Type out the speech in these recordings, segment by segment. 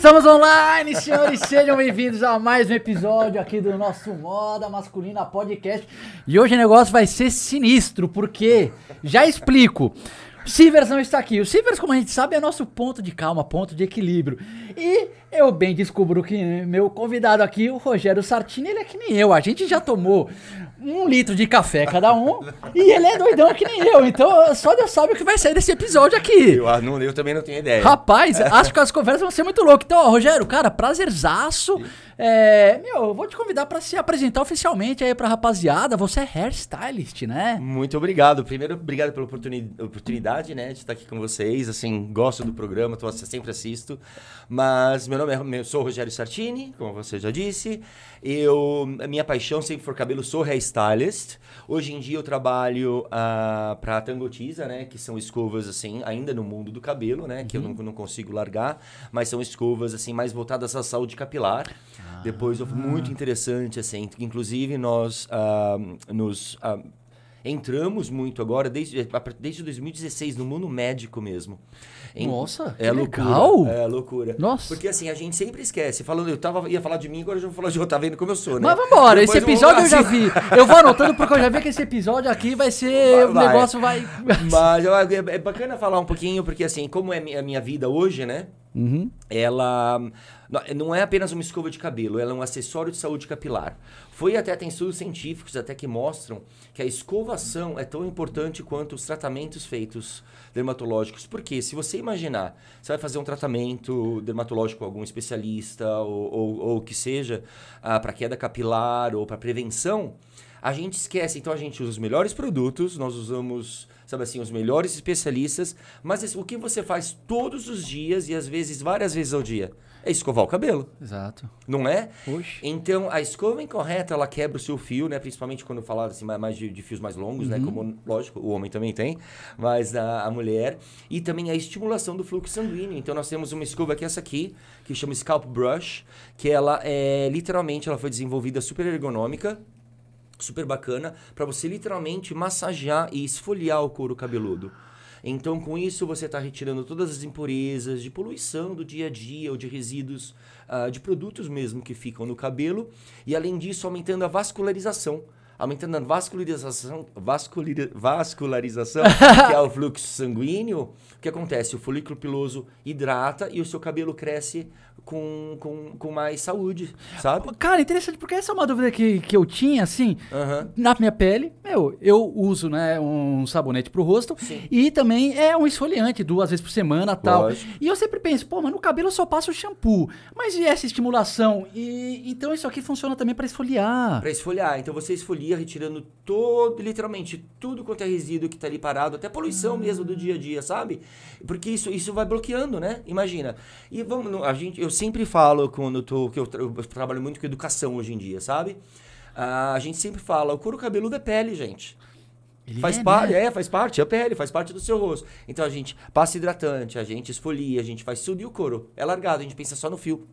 Estamos online, senhores, sejam bem-vindos a mais um episódio aqui do nosso Moda Masculina Podcast. E hoje o negócio vai ser sinistro, porque já explico. O Sivers não está aqui. O Sivers, como a gente sabe, é nosso ponto de calma, ponto de equilíbrio. E eu bem descubro que meu convidado aqui, o Rogério Sartini, ele é que nem eu. A gente já tomou um litro de café cada um. e ele é doidão que nem eu. Então só Deus sabe o que vai sair desse episódio aqui. Eu, ah, não, eu também não tenho ideia. Rapaz, acho que as conversas vão ser muito loucas. Então, ó, Rogério, cara, prazerzaço. Sim. É, meu, vou te convidar para se apresentar oficialmente aí pra rapaziada. Você é hairstylist, né? Muito obrigado. Primeiro, obrigado pela oportuni oportunidade, né, de estar aqui com vocês. Assim, gosto do programa, tô, sempre assisto. Mas meu nome é, eu sou Rogério Sartini, como você já disse. Eu, minha paixão sempre foi cabelo, sou hairstylist. Hoje em dia eu trabalho uh, pra Tangotiza, né, que são escovas, assim, ainda no mundo do cabelo, né, uhum. que eu uhum. não, não consigo largar. Mas são escovas, assim, mais voltadas à saúde capilar. Ah. Depois, muito ah. interessante, assim. Inclusive, nós uh, nos... Uh, entramos muito agora, desde, desde 2016, no mundo médico mesmo. Em, Nossa, é loucura, legal! É loucura. Nossa. Porque assim, a gente sempre esquece. Falando, eu tava, ia falar de mim, agora eu já vou falar de eu Tá vendo como eu sou, né? Mas vambora, embora esse episódio eu, eu, já assim. vi. Eu vou anotando porque eu já vi que esse episódio aqui vai ser... Vai, o negócio vai... vai... Mas é, é bacana falar um pouquinho, porque assim, como é a minha vida hoje, né? Uhum. Ela... Não é apenas uma escova de cabelo, ela é um acessório de saúde capilar. Foi até, tem estudos científicos até que mostram que a escovação é tão importante quanto os tratamentos feitos dermatológicos. Porque se você imaginar, você vai fazer um tratamento dermatológico com algum especialista ou, ou, que seja ah, para queda capilar ou para prevenção, a gente esquece. Então a gente usa os melhores produtos, nós usamos, sabe assim, os melhores especialistas, mas assim, o que você faz todos os dias e às vezes várias vezes ao dia? é escovar o cabelo. Exato. Não é? Oxe. Então, a escova incorreta, ela quebra o seu fio, né? Principalmente quando falava assim, mais de, de fios mais longos, né? uhum. né? Como, lógico, o homem também tem, mas a, a, mulher. E também a estimulação do fluxo sanguíneo. Então, nós temos uma escova que é essa aqui, que chama Scalp Brush, que ela é, literalmente, ela foi desenvolvida super ergonômica, super bacana, para você literalmente massagear e esfoliar o couro cabeludo. Então, com isso, você está retirando todas as impurezas de poluição do dia a dia ou de resíduos uh, de produtos mesmo que ficam no cabelo. E além disso, aumentando a vascularização aumentando a vascularização, vascularização que é o fluxo sanguíneo, o que acontece? O folículo piloso hidrata e o seu cabelo cresce com, com, com mais saúde, sabe? Cara, interessante, porque essa é uma dúvida que, que eu tinha, assim, uhum. na minha pele, meu, eu uso, né, um sabonete pro rosto Sim. e também é um esfoliante duas vezes por semana tal. Lógico. E eu sempre penso, pô, mas no cabelo eu só passo shampoo, mas e essa estimulação? E, então isso aqui funciona também para esfoliar. Para esfoliar, então você esfolia ia retirando todo, literalmente, tudo quanto é resíduo que está ali parado, até poluição hum. mesmo do dia a dia, sabe? Porque isso, isso vai bloqueando, né? Imagina. E vamos, a gente, eu sempre falo quando tô, que eu, tra eu trabalho muito com educação hoje em dia, sabe? Ah, a gente sempre fala, o couro cabeludo é pele, gente. Ele faz é, parte, né? é, faz parte, é a pele, faz parte do seu rosto. Então a gente passa hidratante, a gente esfolia, a gente faz subir e o couro é largado, a gente pensa só no fio.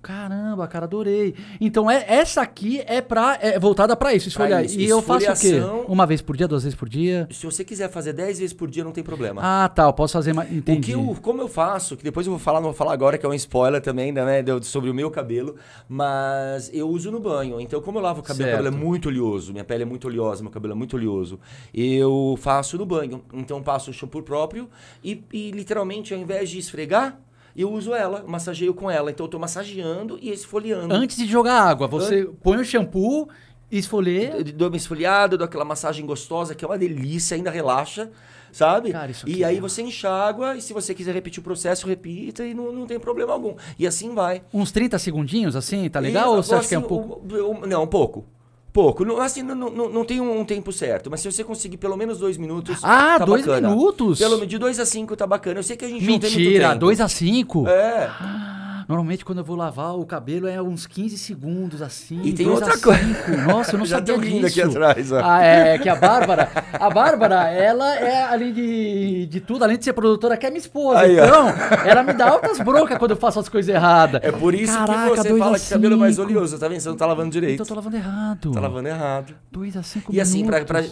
Caramba, cara, adorei. Então, é, essa aqui é, pra, é voltada para isso, esfoliar. Isso, e eu faço o quê? Uma vez por dia, duas vezes por dia? Se você quiser fazer dez vezes por dia, não tem problema. Ah, tá, eu posso fazer mais. Entendi. O que eu, como eu faço, que depois eu vou falar, não vou falar agora, que é um spoiler também, né, sobre o meu cabelo, mas eu uso no banho. Então, como eu lavo o cabelo, o cabelo é muito oleoso, minha pele é muito oleosa, meu cabelo é muito oleoso, eu faço no banho. Então, passo o shampoo próprio e, e literalmente, ao invés de esfregar, eu uso ela, massageio com ela. Então eu tô massageando e esfoliando. Antes de jogar água, você An... põe o shampoo, esfolia. Dou uma esfoliada, dou aquela massagem gostosa, que é uma delícia, ainda relaxa, sabe? Cara, isso aqui e aí é você enxágua, e se você quiser repetir o processo, repita e não, não tem problema algum. E assim vai. Uns 30 segundinhos assim, tá legal? E, ou você acha que é um assim, pouco? Um, um, não, um pouco. Pouco. Não, assim, não, não, não tem um, um tempo certo, mas se você conseguir pelo menos dois minutos. Ah, tá dois bacana. minutos? Pelo, de dois a cinco tá bacana. Eu sei que a gente Mentira, não tem muito tempo. Mentira, dois a cinco? É. Ah. Normalmente quando eu vou lavar o cabelo é uns 15 segundos assim. E tem outra coisa. Nossa, eu não Já sabia um disso. aqui atrás. Ó. Ah, é, é, que a Bárbara, a Bárbara, ela é além de, de tudo, além de ser produtora, que é minha esposa. Aí, então, ó. ela me dá altas broncas quando eu faço as coisas erradas. É por isso Caraca, que você fala que cabelo é mais oleoso, tá vendo? Você não tá lavando direito. Então eu tô lavando errado. Tá lavando errado. 2 a 5 minutos. E assim, pra... pra...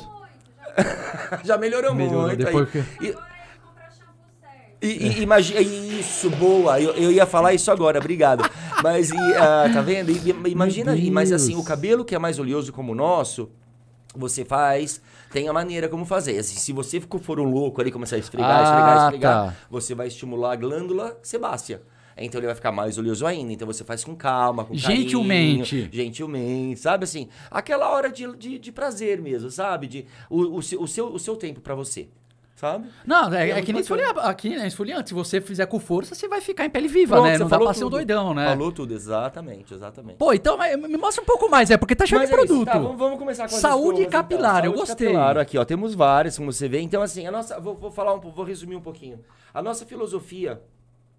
Já melhorou, melhorou muito. Depois aí. Que... E... E, e, imagina isso, boa. Eu, eu, ia falar isso agora, obrigado. Mas, e, uh, tá vendo? E, imagina, mas assim, o cabelo que é mais oleoso como o nosso, você faz, tem a maneira como fazer. Assim, se você for um louco ali, começar a esfregar, ah, esfregar, esfregar, tá. você vai estimular a glândula sebácea. Então ele vai ficar mais oleoso ainda. Então você faz com calma, com gentilmente. Carinho, gentilmente, sabe assim? Aquela hora de, de, de prazer mesmo, sabe? De, o, o, seu, o seu tempo para você. Sabe? Não, é, é que nem esfoliante. Aqui, né, esfoliante. Se você fizer com força, você vai ficar em pele viva, Pronto, né? Não dá pra ser um doidão, né? Falou tudo, exatamente, exatamente. Pô, então me mostra um pouco mais, é porque tá cheio mas de é tá, produto. Tá, vamos, começar com Saúde então. capilar, então. Saúde eu gostei. Capilar, aqui, ó. Temos várias, como você vê. Então, assim, a nossa. Vou, vou falar um vou resumir um pouquinho. A nossa filosofia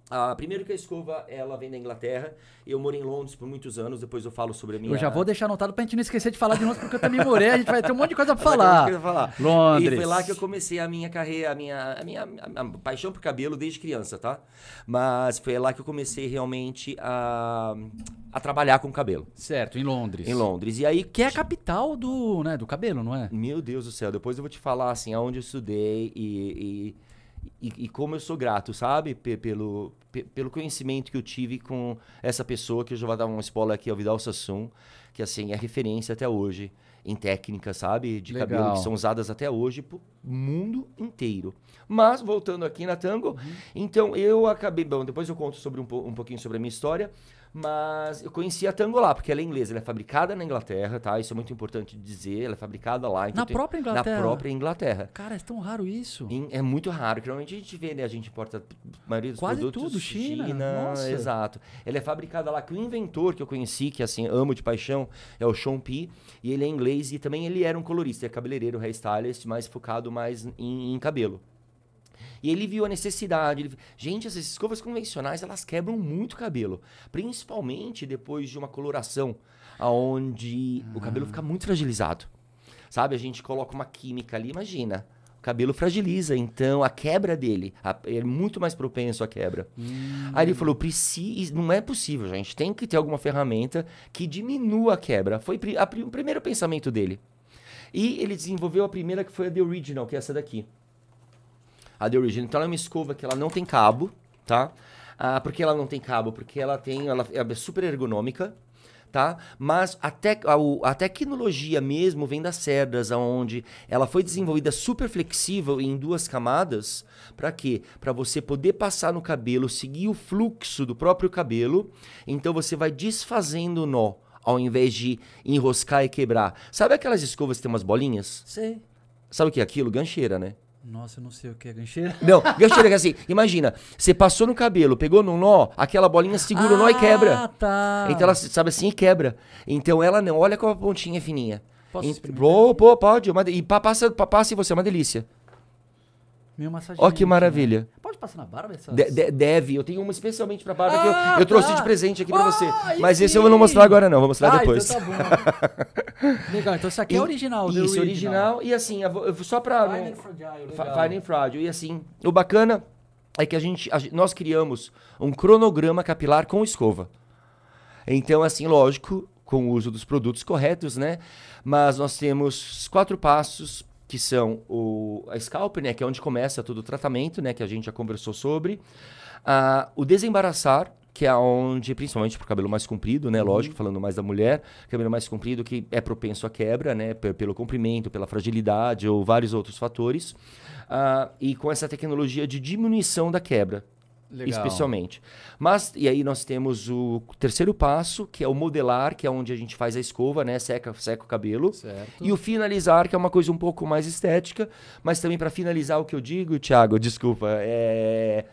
Uh, primeiro que a escova, ela vem da Inglaterra. Eu moro em Londres por muitos anos, depois eu falo sobre a minha... Eu já vou deixar anotado pra gente não esquecer de falar de Londres, porque eu também morei, a gente vai ter um monte de coisa pra falar. Coisa pra falar. Londres. E foi lá que eu comecei a minha carreira, a minha, a minha a, a, paixão por cabelo desde criança, tá? Mas foi lá que eu comecei realmente a, a trabalhar com cabelo. Certo, em Londres. Em Londres. E aí... Que é a capital do, né, do cabelo, não é? Meu Deus do céu, depois eu vou te falar, assim, aonde eu estudei e... e e, e, como eu sou grato, sabe? P pelo, pelo conhecimento que eu tive com essa pessoa, que eu já vou dar uma spoiler aqui, é o Vidal Sassoon, que assim, é referência até hoje em técnicas, sabe? De Legal. cabelo, que são usadas até hoje pro mundo inteiro. Mas, voltando aqui na Tango, uhum. então eu acabei... Bom, depois eu conto sobre um, um pouquinho sobre a minha história, mas eu conhecia a Tango lá, porque ela é inglesa, ela é fabricada na Inglaterra, tá? Isso é muito importante dizer, ela é fabricada lá. Então na tem... própria Inglaterra? Na própria Inglaterra. Cara, é tão raro isso. é muito raro, normalmente a gente vê, né? A gente importa a maioria dos Quase produtos. tudo, China. China nossa. Exato. Ela é fabricada lá, que o inventor que eu conheci, que assim, amo de paixão, é o Sean P. E ele é inglês e também ele era um colorista, é cabeleireiro, hairstylist, mas focado mais em, em cabelo. E ele viu a necessidade. Ele... Gente, essas escovas convencionais, elas quebram muito o cabelo. Principalmente depois de uma coloração, aonde ah. o cabelo ah. fica muito fragilizado. Sabe, a gente coloca uma química ali, imagina. O cabelo fragiliza, então a quebra dele a, é muito mais propenso à quebra. Hum. Aí ele hum. falou: precisa, não é possível, gente. Tem que ter alguma ferramenta que diminua a quebra. Foi a, o primeiro pensamento dele. E ele desenvolveu a primeira que foi a The Original, que é essa daqui a The Origin. Então ela é uma escova que ela não tem cabo, tá? Ah, por que ela não tem cabo? Porque ela tem, ela é super ergonômica, tá? Mas a, tec a, a, tecnologia mesmo vem das cerdas, aonde ela foi desenvolvida super flexível em duas camadas, para quê? Para você poder passar no cabelo, seguir o fluxo do próprio cabelo, então você vai desfazendo o nó, ao invés de enroscar e quebrar. Sabe aquelas escovas que tem umas bolinhas? Sim. Sabe o que é aquilo? Gancheira, né? Nossa, eu não sei o que é gancheira. Não, gancheira é assim. Imagina, você passou no cabelo, pegou no nó, aquela bolinha segura ah, o nó e ah, quebra. Ah, tá. Então ela sabe assim e quebra. Então ela não, olha com a pontinha fininha. Posso e, pô, pô, pode. e passa, passa em você, é uma delícia. Meu massagista. Ó, que né? maravilha. Né? Pode passar na barba essa? De de deve, eu tenho uma especialmente pra barba ah, que eu, ah, eu tá. trouxe de tá. presente aqui pra ah, você. Mas sim. esse eu não vou mostrar agora, não, vou mostrar ah, então depois. Então tá legal, então isso aqui é e, é original, Isso, original. original. E assim, só pra. Fine Fragile, Fine Fragile. E assim, o bacana é que a gente, a, nós criamos um cronograma capilar com escova. Então, assim, lógico, com o uso dos produtos corretos, né? Mas nós temos quatro passos que são o, a scalp, né, que é onde começa todo o tratamento, né, que a gente já conversou sobre. Ah, o desembaraçar, que é onde, principalmente para o cabelo mais comprido, né? Uhum. Lógico, falando mais da mulher, cabelo mais comprido que é propenso à quebra, né? pelo comprimento, pela fragilidade ou vários outros fatores. Uh, e com essa tecnologia de diminuição da quebra, Legal. especialmente. Mas, e aí nós temos o terceiro passo, que é o modelar, que é onde a gente faz a escova, né? Seca, seca o cabelo. Certo. E o finalizar, que é uma coisa um pouco mais estética, mas também para finalizar o que eu digo, Thiago, desculpa, é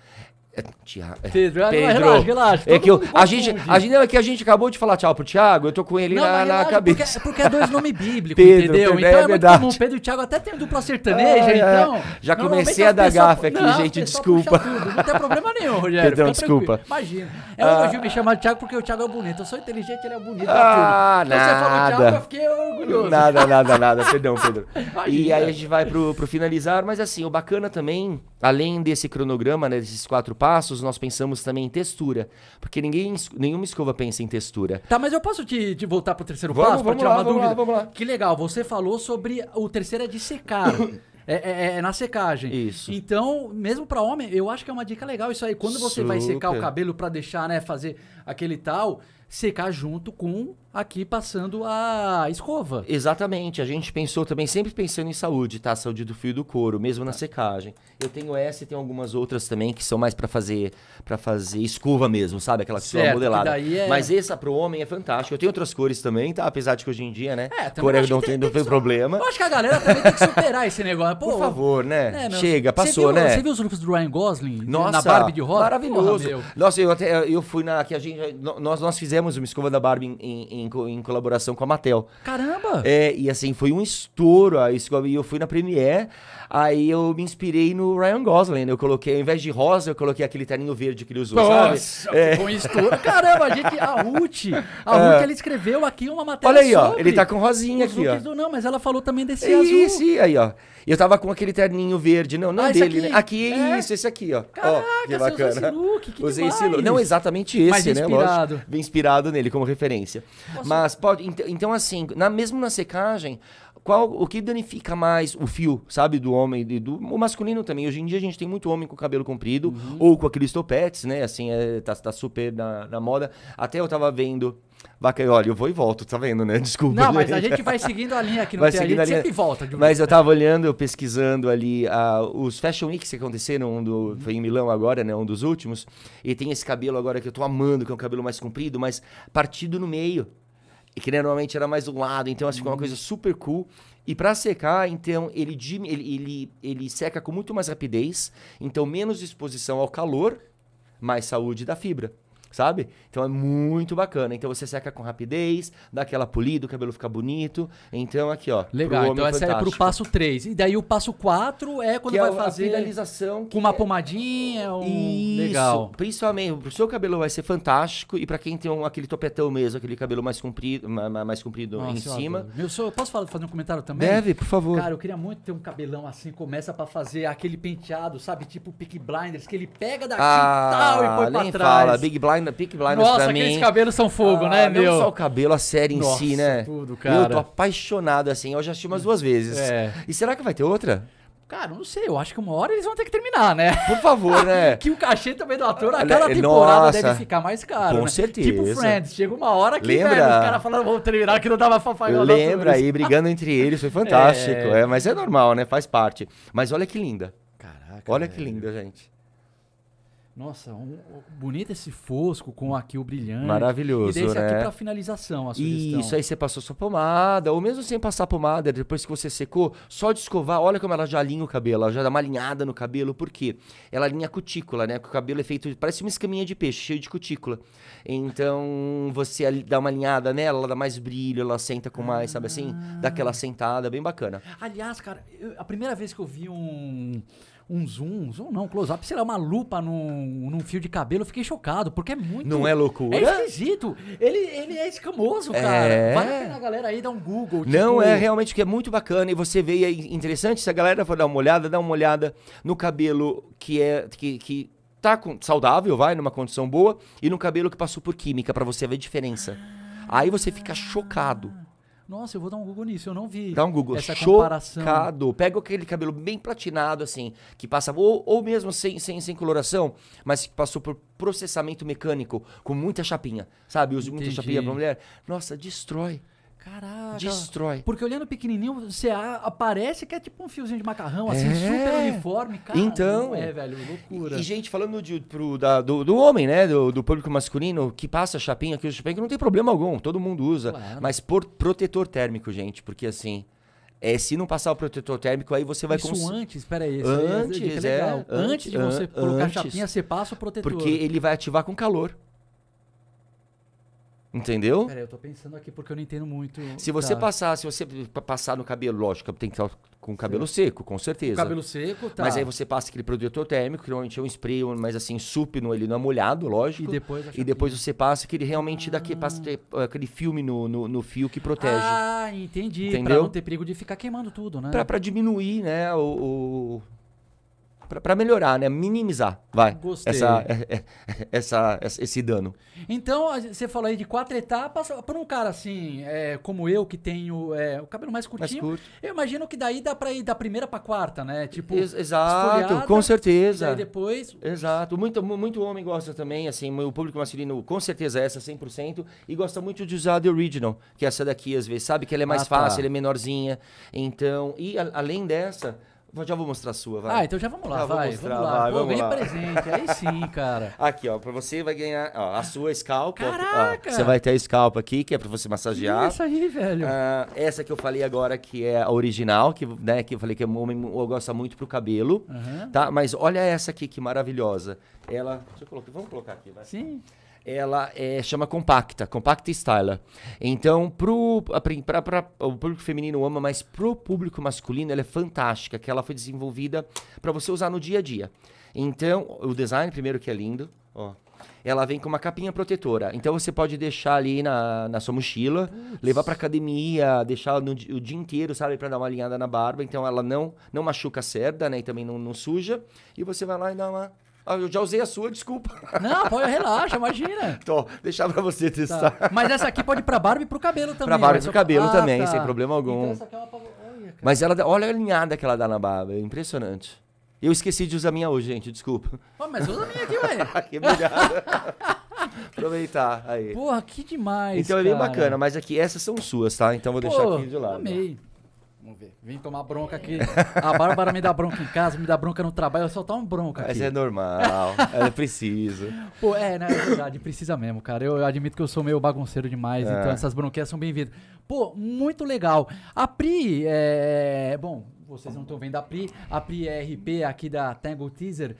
é, Tiago. É, Pedro, ah, Pedro. relaxa, relaxa. É que eu, a, gente, a gente, não, é que a gente acabou de falar tchau pro Tiago, eu tô com ele não, na, na é, cabeça. Porque, porque, é dois nomes bíblicos, Pedro, entendeu? Pedro, então é, é muito comum. Pedro e Tiago até tem dupla sertaneja, ah, então. É. Já comecei a dar gafe aqui, não, gente, desculpa. não tem problema nenhum, Rogério. Pedão, desculpa. Imagina. É um ah. me chamar de Tiago porque o Tiago é bonito. Eu sou inteligente, ele é bonito. Ah, tudo. Então, nada. Você falou Tiago, eu fiquei orgulhoso. Nada, nada, nada. Perdão, Pedro. E aí a gente vai pro, pro finalizar, mas assim, o bacana também Além desse cronograma, né, desses quatro passos, nós pensamos também em textura. Porque ninguém, nenhuma escova pensa em textura. Tá, mas eu posso te, te voltar pro terceiro vamos, passo para tirar lá, uma dúvida? Lá, vamos lá. Que legal, você falou sobre o terceiro é de secar. É, é, é, é, na secagem. Isso. Então, mesmo para homem, eu acho que é uma dica legal isso aí. Quando você Super. vai secar o cabelo para deixar, né, fazer aquele tal, secar junto com aqui passando a escova. Exatamente. A gente pensou também, sempre pensando em saúde, tá? Saúde do fio e do couro, mesmo na tá. secagem. Eu tenho essa e tem algumas outras também que são mais para fazer para fazer escova mesmo, sabe? Aquela que certo, modelada. É... Mas essa pro homem é fantástica. Eu tenho outras cores também, tá? Apesar de que hoje em dia, né? É, também Coreia é não tem, tem, tem problema. Eu acho que a galera também tem que superar esse negócio. Pô, Por favor, né? É, meu, Chega, passou, viu, né? Você viu os looks do Ryan Gosling Nossa, na Barbie de rosa? Maravilhoso. Porra, Nossa, eu até eu fui na que a gente nós nós fizemos uma escova da Barbie em, em em, em colaboração com a Mattel. Caramba! É, e assim, foi um estouro. E eu fui na Premiere, Aí eu me inspirei no Ryan Gosling. Eu coloquei, ao invés de rosa, eu coloquei aquele terninho verde que ele usou, Nossa, sabe? É. Com estouro. Caramba, a gente. A Ruth. A é. Ruth, ela escreveu aqui uma matéria. Olha aí, ó. Ele tá com rosinha aqui, ó. Não, mas ela falou também desse e, azul. Isso, aí, ó. Eu tava com aquele terninho verde. Não, não ah, dele, aqui? né? Aqui, é. isso, esse aqui, ó. Caraca, ó, que bacana. Usou esse look, que Usei demais. esse look. Não exatamente esse, mas inspirado. né? Inspirado. Bem inspirado nele como referência. Nossa. Mas pode. Então, assim, na, mesmo na secagem, qual o que danifica mais o fio, sabe, do homem e do o masculino também. Hoje em dia a gente tem muito homem com cabelo comprido uhum. ou com aqueles topetes, né? Assim, é, tá, tá super na, na, moda. Até eu tava vendo. Vaca, olha, eu vou e volto, tá vendo, né? Desculpa. Não, mas a gente vai seguindo a linha aqui no vai seguindo a, a linha. sempre volta. Um mas eu tava olhando, eu pesquisando ali uh, os Fashion Weeks que aconteceram, um do, uhum. foi em Milão agora, né? Um dos últimos. E tem esse cabelo agora que eu tô amando, que é um cabelo mais comprido, mas partido no meio. E que né, normalmente era mais um lado, então assim, ficou uma uhum. coisa super cool. E para secar, então, ele, ele, ele, ele seca com muito mais rapidez, então menos exposição ao calor, mais saúde da fibra sabe? Então é muito bacana. Então você seca com rapidez, dá aquela polida, o cabelo fica bonito. Então aqui, ó. Legal, então essa fantástico. é pro passo 3. E daí o passo 4 é quando que é vai é fazer. A finalização. Com uma pomadinha. Um... Isso, Legal. Principalmente, o seu cabelo vai ser fantástico. E para quem tem um, aquele topetão mesmo, aquele cabelo mais comprido, mais comprido Nossa, em cima. Meu senhor, posso fazer um comentário também? Deve, por favor. Cara, eu queria muito ter um cabelão assim, começa para fazer aquele penteado, sabe? Tipo Pick Blinders, que ele pega daqui ah, e tal e põe pra trás. Fala, Big Blinders Peak Blinders Nossa, pra mim. Nossa, aqueles cabelos são fogo, ah, né, meu? Não só o cabelo, a série Nossa, em si, né? tudo, cara. Eu tô apaixonado, assim. Eu já assisti umas duas vezes. É. E será que vai ter outra? Cara, não sei, eu acho que uma hora eles vão ter que terminar, né? Por favor, né? que o cachê também do ator a cada é, temporada Nossa, deve ficar mais caro. Com né? certeza. Tipo Friends, chega uma hora que Lembra? Velho, os caras falaram, vamos terminar que não dava fafagão. Lembra aí, brigando entre eles, foi é. fantástico. É... é... mas é normal, né? Faz parte. Mas olha que linda. Caraca. Olha velho. que linda, gente. Nossa, um, bonito esse fosco com hum. aqui o brilhante. Maravilhoso, E desse né? aqui pra finalização, a sugestão. Isso, aí você passou sua pomada, ou mesmo sem passar pomada, depois que você secou, só de escovar, olha como ela já alinha o cabelo, ela já dá uma alinhada no cabelo, por quê? Ela alinha a cutícula, né? Porque o cabelo é feito, parece uma escaminha de peixe, cheio de cutícula. Então, você dá uma alinhada nela, ela dá mais brilho, ela senta com mais, ah. sabe assim? Dá aquela ah. sentada, bem bacana. Aliás, cara, eu, a primeira vez que eu vi um um zoom, zoom não, close-up, sei lá, uma lupa num, num fio de cabelo, eu fiquei chocado, porque é muito. Não é loucura? É esquisito. Ele, ele é escamoso, é. cara. É... Vai na galera aí, dá um Google. Tipo... Não, é realmente que é muito bacana e você vê, e é interessante, se a galera for dar uma olhada, dá uma olhada no cabelo que é. que, que tá com, saudável, vai, numa condição boa, e no cabelo que passou por química, para você ver a diferença. Aí você fica chocado. Nossa, eu vou dar um Google nisso. Eu não vi. Dá um Google. Essa comparação. Pega aquele cabelo bem platinado, assim, que passa, ou, ou mesmo sem, sem, sem coloração, mas que passou por processamento mecânico, com muita chapinha, sabe? Usa muita chapinha pra mulher. Nossa, destrói. Caraca. Destrói. Porque olhando pequenininho, você aparece que é tipo um fiozinho de macarrão, assim, é. super uniforme. Cara, então. É, velho, loucura. E, e gente, falando de, pro, da, do, do, homem, né, do, do, público masculino, que passa chapinha, que usa chapinha, que não tem problema algum, todo mundo usa. Claro. Mas por protetor térmico, gente, porque assim... É, se não passar o protetor térmico, aí você vai Isso antes, peraí. Isso antes, é, é, Antes, é, antes de você an, colocar chapinha, você passa o protetor. Porque ele vai ativar com calor. Entendeu? Peraí, eu tô pensando aqui porque eu não entendo muito. Se você tá. passar, se você passar no cabelo, lógico, tem que estar com o cabelo Sim. seco, com certeza. Com cabelo seco, tá. Mas aí você passa aquele produto térmico, que normalmente é um spray, mas assim, sup no, ele não é molhado, lógico. E depois, e depois que... você passa que ele realmente ah. dá aquele, passa, eh, aquele filme no, no, no, fio que protege. Ah, entendi. Entendeu? Pra não ter perigo de ficar queimando tudo, né? Pra, pra diminuir, né, o, o para melhorar, né? Minimizar, vai. Gostei. Essa, é, é, é, essa, essa, esse dano. Então, você falou aí de quatro etapas. Para um cara assim, é, como eu, que tenho é, o cabelo mais curtinho, mais eu imagino que daí dá para ir da primeira para quarta, né? Tipo, Ex exato, com certeza. E depois. Exato. Muito, muito homem gosta também, assim, o público masculino, com certeza, essa 100%. E gosta muito de usar The Original, que é essa daqui, às vezes, sabe? Que ela é mais ah, tá. fácil, tá. ela é menorzinha. Então, e a, além dessa. Já vou mostrar a sua, vai. Ah, então já vamos lá, já vai. Mostrar, vamos lá. Vai, Pô, vamos lá. presente, aí sim, cara. Aqui, ó, pra você vai ganhar ó, a sua scalp. Caraca! Ó, você vai ter a scalp aqui, que é pra você massagear. Essa aí, velho. Ah, essa que eu falei agora, que é a original, que, né, que eu falei que o é homem gosta muito pro cabelo, uhum. tá? Mas olha essa aqui, que maravilhosa. Ela... Deixa eu colocar, vamos colocar aqui, vai. Sim ela é, chama compacta, compacta styler. Então, para o público feminino ama, mas para o público masculino ela é fantástica, que ela foi desenvolvida para você usar no dia a dia. Então, o design primeiro que é lindo, ó. Ela vem com uma capinha protetora. Então você pode deixar ali na, na sua mochila, Nossa. levar para academia, deixar no, o dia inteiro, sabe, para dar uma alinhada na barba. Então ela não não machuca a cerda, né? E também não, não suja. E você vai lá e dá uma ah, eu já usei a sua, desculpa. Não, pode, relaxa, imagina. Então, deixar pra você tá. testar. Tá. Mas essa aqui pode ir pra barba e pro cabelo também. Pra barba e né? pro cabelo ah, também, tá. sem problema algum. Então essa aqui é uma... Olha, Mas ela, olha a alinhada que ela dá na barba, é impressionante. Eu esqueci de usar minha hoje, gente, desculpa. Oh, mas usa a minha aqui, ué. que obrigado. Aproveitar aí. Porra, que demais. Então cara. é bem bacana, mas aqui essas são suas, tá? Então vou Pô, deixar aqui de lado. Amei. Vamos ver. Vim tomar bronca aqui. A Bárbara me dá bronca em casa, me dá bronca no trabalho, eu só tomo bronca aqui. Mas é normal, ela é precisa. Pô, é, na né, é verdade, precisa mesmo, cara. Eu, eu admito que eu sou meio bagunceiro demais, então é. então essas bronquias são bem-vindas. Pô, muito legal. A Pri, é... Bom, vocês não estão vendo a Pri. A Pri é RP aqui da Tangle Teaser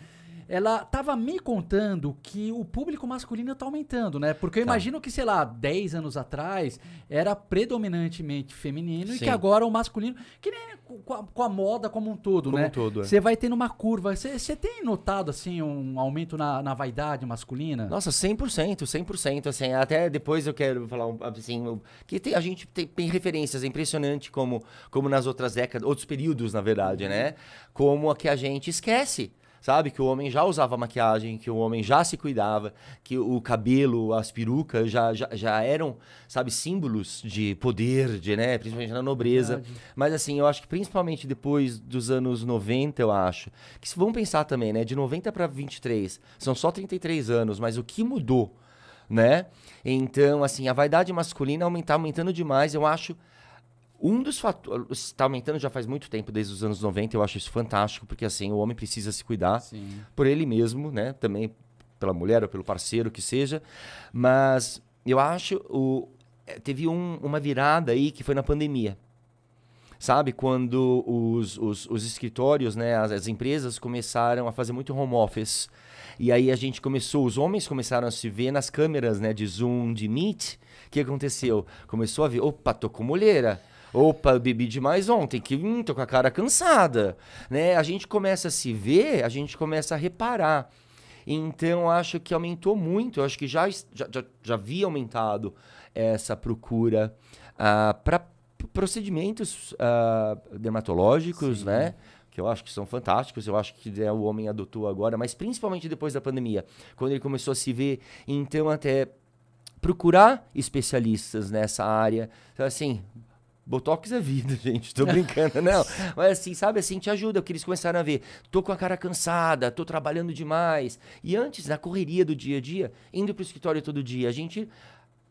ela estava me contando que o público masculino está aumentando, né? Porque eu tá. imagino que, sei lá, 10 anos atrás era predominantemente feminino Sim. e que agora o masculino. Que nem com a, com a moda como um todo, como né? Como um todo. É. Você é. vai tendo uma curva. Você tem notado, assim, um aumento na, na vaidade masculina? Nossa, 100%, 100%. Assim, até depois eu quero falar, assim, que tem, a gente tem, tem referências impressionantes como, como nas outras décadas, outros períodos, na verdade, né? Como a que a gente esquece sabe? Que o homem já usava maquiagem, que o homem já se cuidava, que o cabelo, as perucas já, já, já eram, sabe, símbolos de poder, de, né? Principalmente na nobreza. Verdade. Mas assim, eu acho que principalmente depois dos anos 90, eu acho, que se vamos pensar também, né? De 90 para 23, são só 33 anos, mas o que mudou, né? Então, assim, a vaidade masculina aumentar aumentando demais, eu acho um dos fatores. Está aumentando já faz muito tempo, desde os anos 90, eu acho isso fantástico, porque assim, o homem precisa se cuidar Sim. por ele mesmo, né? Também pela mulher ou pelo parceiro que seja. Mas eu acho. O, eh, teve um, uma virada aí que foi na pandemia. Sabe, quando os, os, os escritórios, né, as, as empresas começaram a fazer muito home office. E aí a gente começou, os homens começaram a se ver nas câmeras, né, de Zoom, de Meet. O que aconteceu? Começou a ver, opa, tô com mulher Opa, eu bebi demais ontem, que hum, tô com a cara cansada. Né? A gente começa a se ver, a gente começa a reparar. Então, acho que aumentou muito. Eu acho que já, já, já, havia aumentado essa procura uh, ah, para procedimentos uh, dermatológicos, Sim. né? Que eu acho que são fantásticos, eu acho que é, o homem adotou agora, mas principalmente depois da pandemia, quando ele começou a se ver, então até procurar especialistas nessa área. Então, assim, Botox é vida, gente. Tô brincando, não. Mas assim, sabe assim, te ajuda, porque eles começaram a ver. Tô com a cara cansada, tô trabalhando demais. E antes, na correria do dia a dia, indo pro escritório todo dia, a gente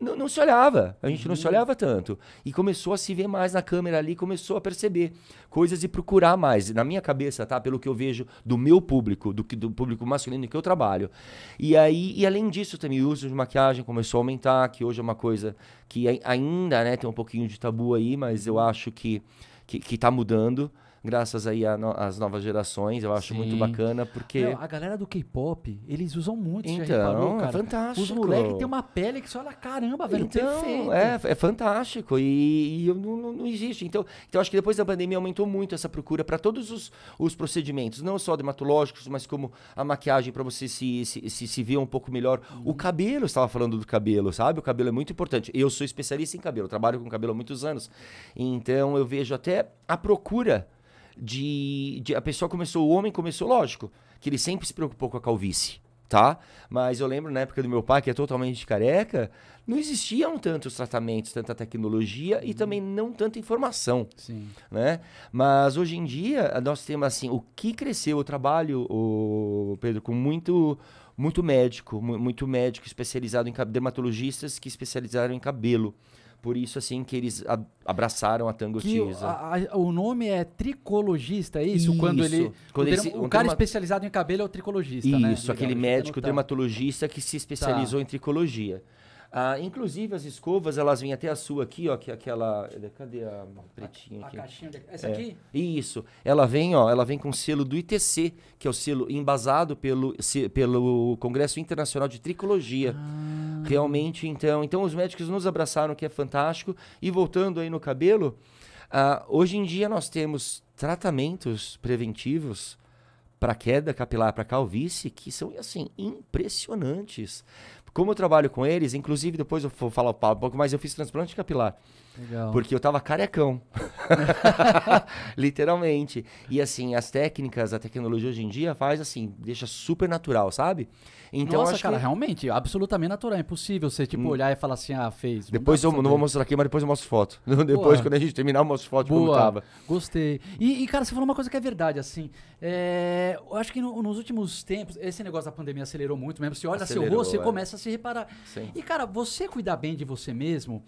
não, não se olhava, a gente uhum. não se uhum. olhava tanto. E começou a se ver mais na câmera ali, começou a perceber coisas e procurar mais. Na minha cabeça, tá? Pelo que eu vejo do meu público, do, do público masculino que eu trabalho. E aí, e além disso também, o uso de maquiagem começou a aumentar, que hoje é uma coisa que ainda, né, tem um pouquinho de tabu aí, mas eu uhum. acho que, que, que tá mudando graças aí às no novas gerações. Eu acho Sim. muito bacana, porque. a galera do K-pop, eles usam muito, então, reparou, É fantástico. Os moleques têm uma pele que só olha, caramba, velho, então, perfeito. É, é fantástico. E, e não, não, não, existe. Então, então, acho que depois da pandemia aumentou muito essa procura para todos os, os procedimentos, não só dermatológicos, mas como a maquiagem para você se, se, se, se ver um pouco melhor. Hum. O uhum. cabelo, estava falando do cabelo, sabe? O cabelo é muito importante. Eu sou especialista em cabelo, trabalho com cabelo há muitos anos. Então eu vejo até a procura de, de, A pessoa começou, o homem começou, lógico, que ele sempre se preocupou com a calvície, tá? Mas eu lembro na época do meu pai, que é totalmente careca, não existiam tantos tratamentos, tanta tecnologia e também não tanta informação, Sim. né? Mas hoje em dia, nós temos assim, o que cresceu, o trabalho, o Pedro, com muito muito médico, muito médico especializado em dermatologistas que especializaram em cabelo. Por isso, assim, que eles abraçaram a Tango que né? o nome é tricologista, é isso? isso. Quando ele. Quando o, ele cara especializado em cabelo é o tricologista, né? isso, né? aquele Legal, médico dermatologista que se tá. especializou tá. em tricologia. Ah, inclusive as escovas, elas vêm até a sua aqui, ó, que é aquela, cadê a pretinha a, aqui? A caixinha, de, essa é, aqui? Isso. Ela vem, ó, ela vem com selo do ITC, que é o selo embasado pelo, se, pelo Congresso Internacional de Tricologia. Ah. Realmente, então, então os médicos nos abraçaram, que é fantástico. E voltando aí no cabelo, ah, hoje em dia nós temos tratamentos preventivos para queda capilar, para calvície, que são assim impressionantes. Como eu trabalho com eles, inclusive depois eu vou falar um pouco, mas eu fiz transplante capilar. Legal. Porque eu tava carecão. Literalmente. E assim, as técnicas, a tecnologia hoje em dia faz assim, deixa super natural, sabe? Então, Nossa, cara, que... realmente, absolutamente natural. É impossível você, tipo, hum. olhar e falar assim, ah, fez. Depois eu não vou mostrar aqui, mas depois eu mostro foto. depois, quando a gente terminar, eu mostro foto Boa. como tava. Gostei. E, e, cara, você falou uma coisa que é verdade, assim. É... Eu acho que no, nos últimos tempos, esse negócio da pandemia acelerou muito mesmo. Você olha Acelerou, seu rosto, você é. começa a se reparar. Sim. E, cara, você cuidar bem de você mesmo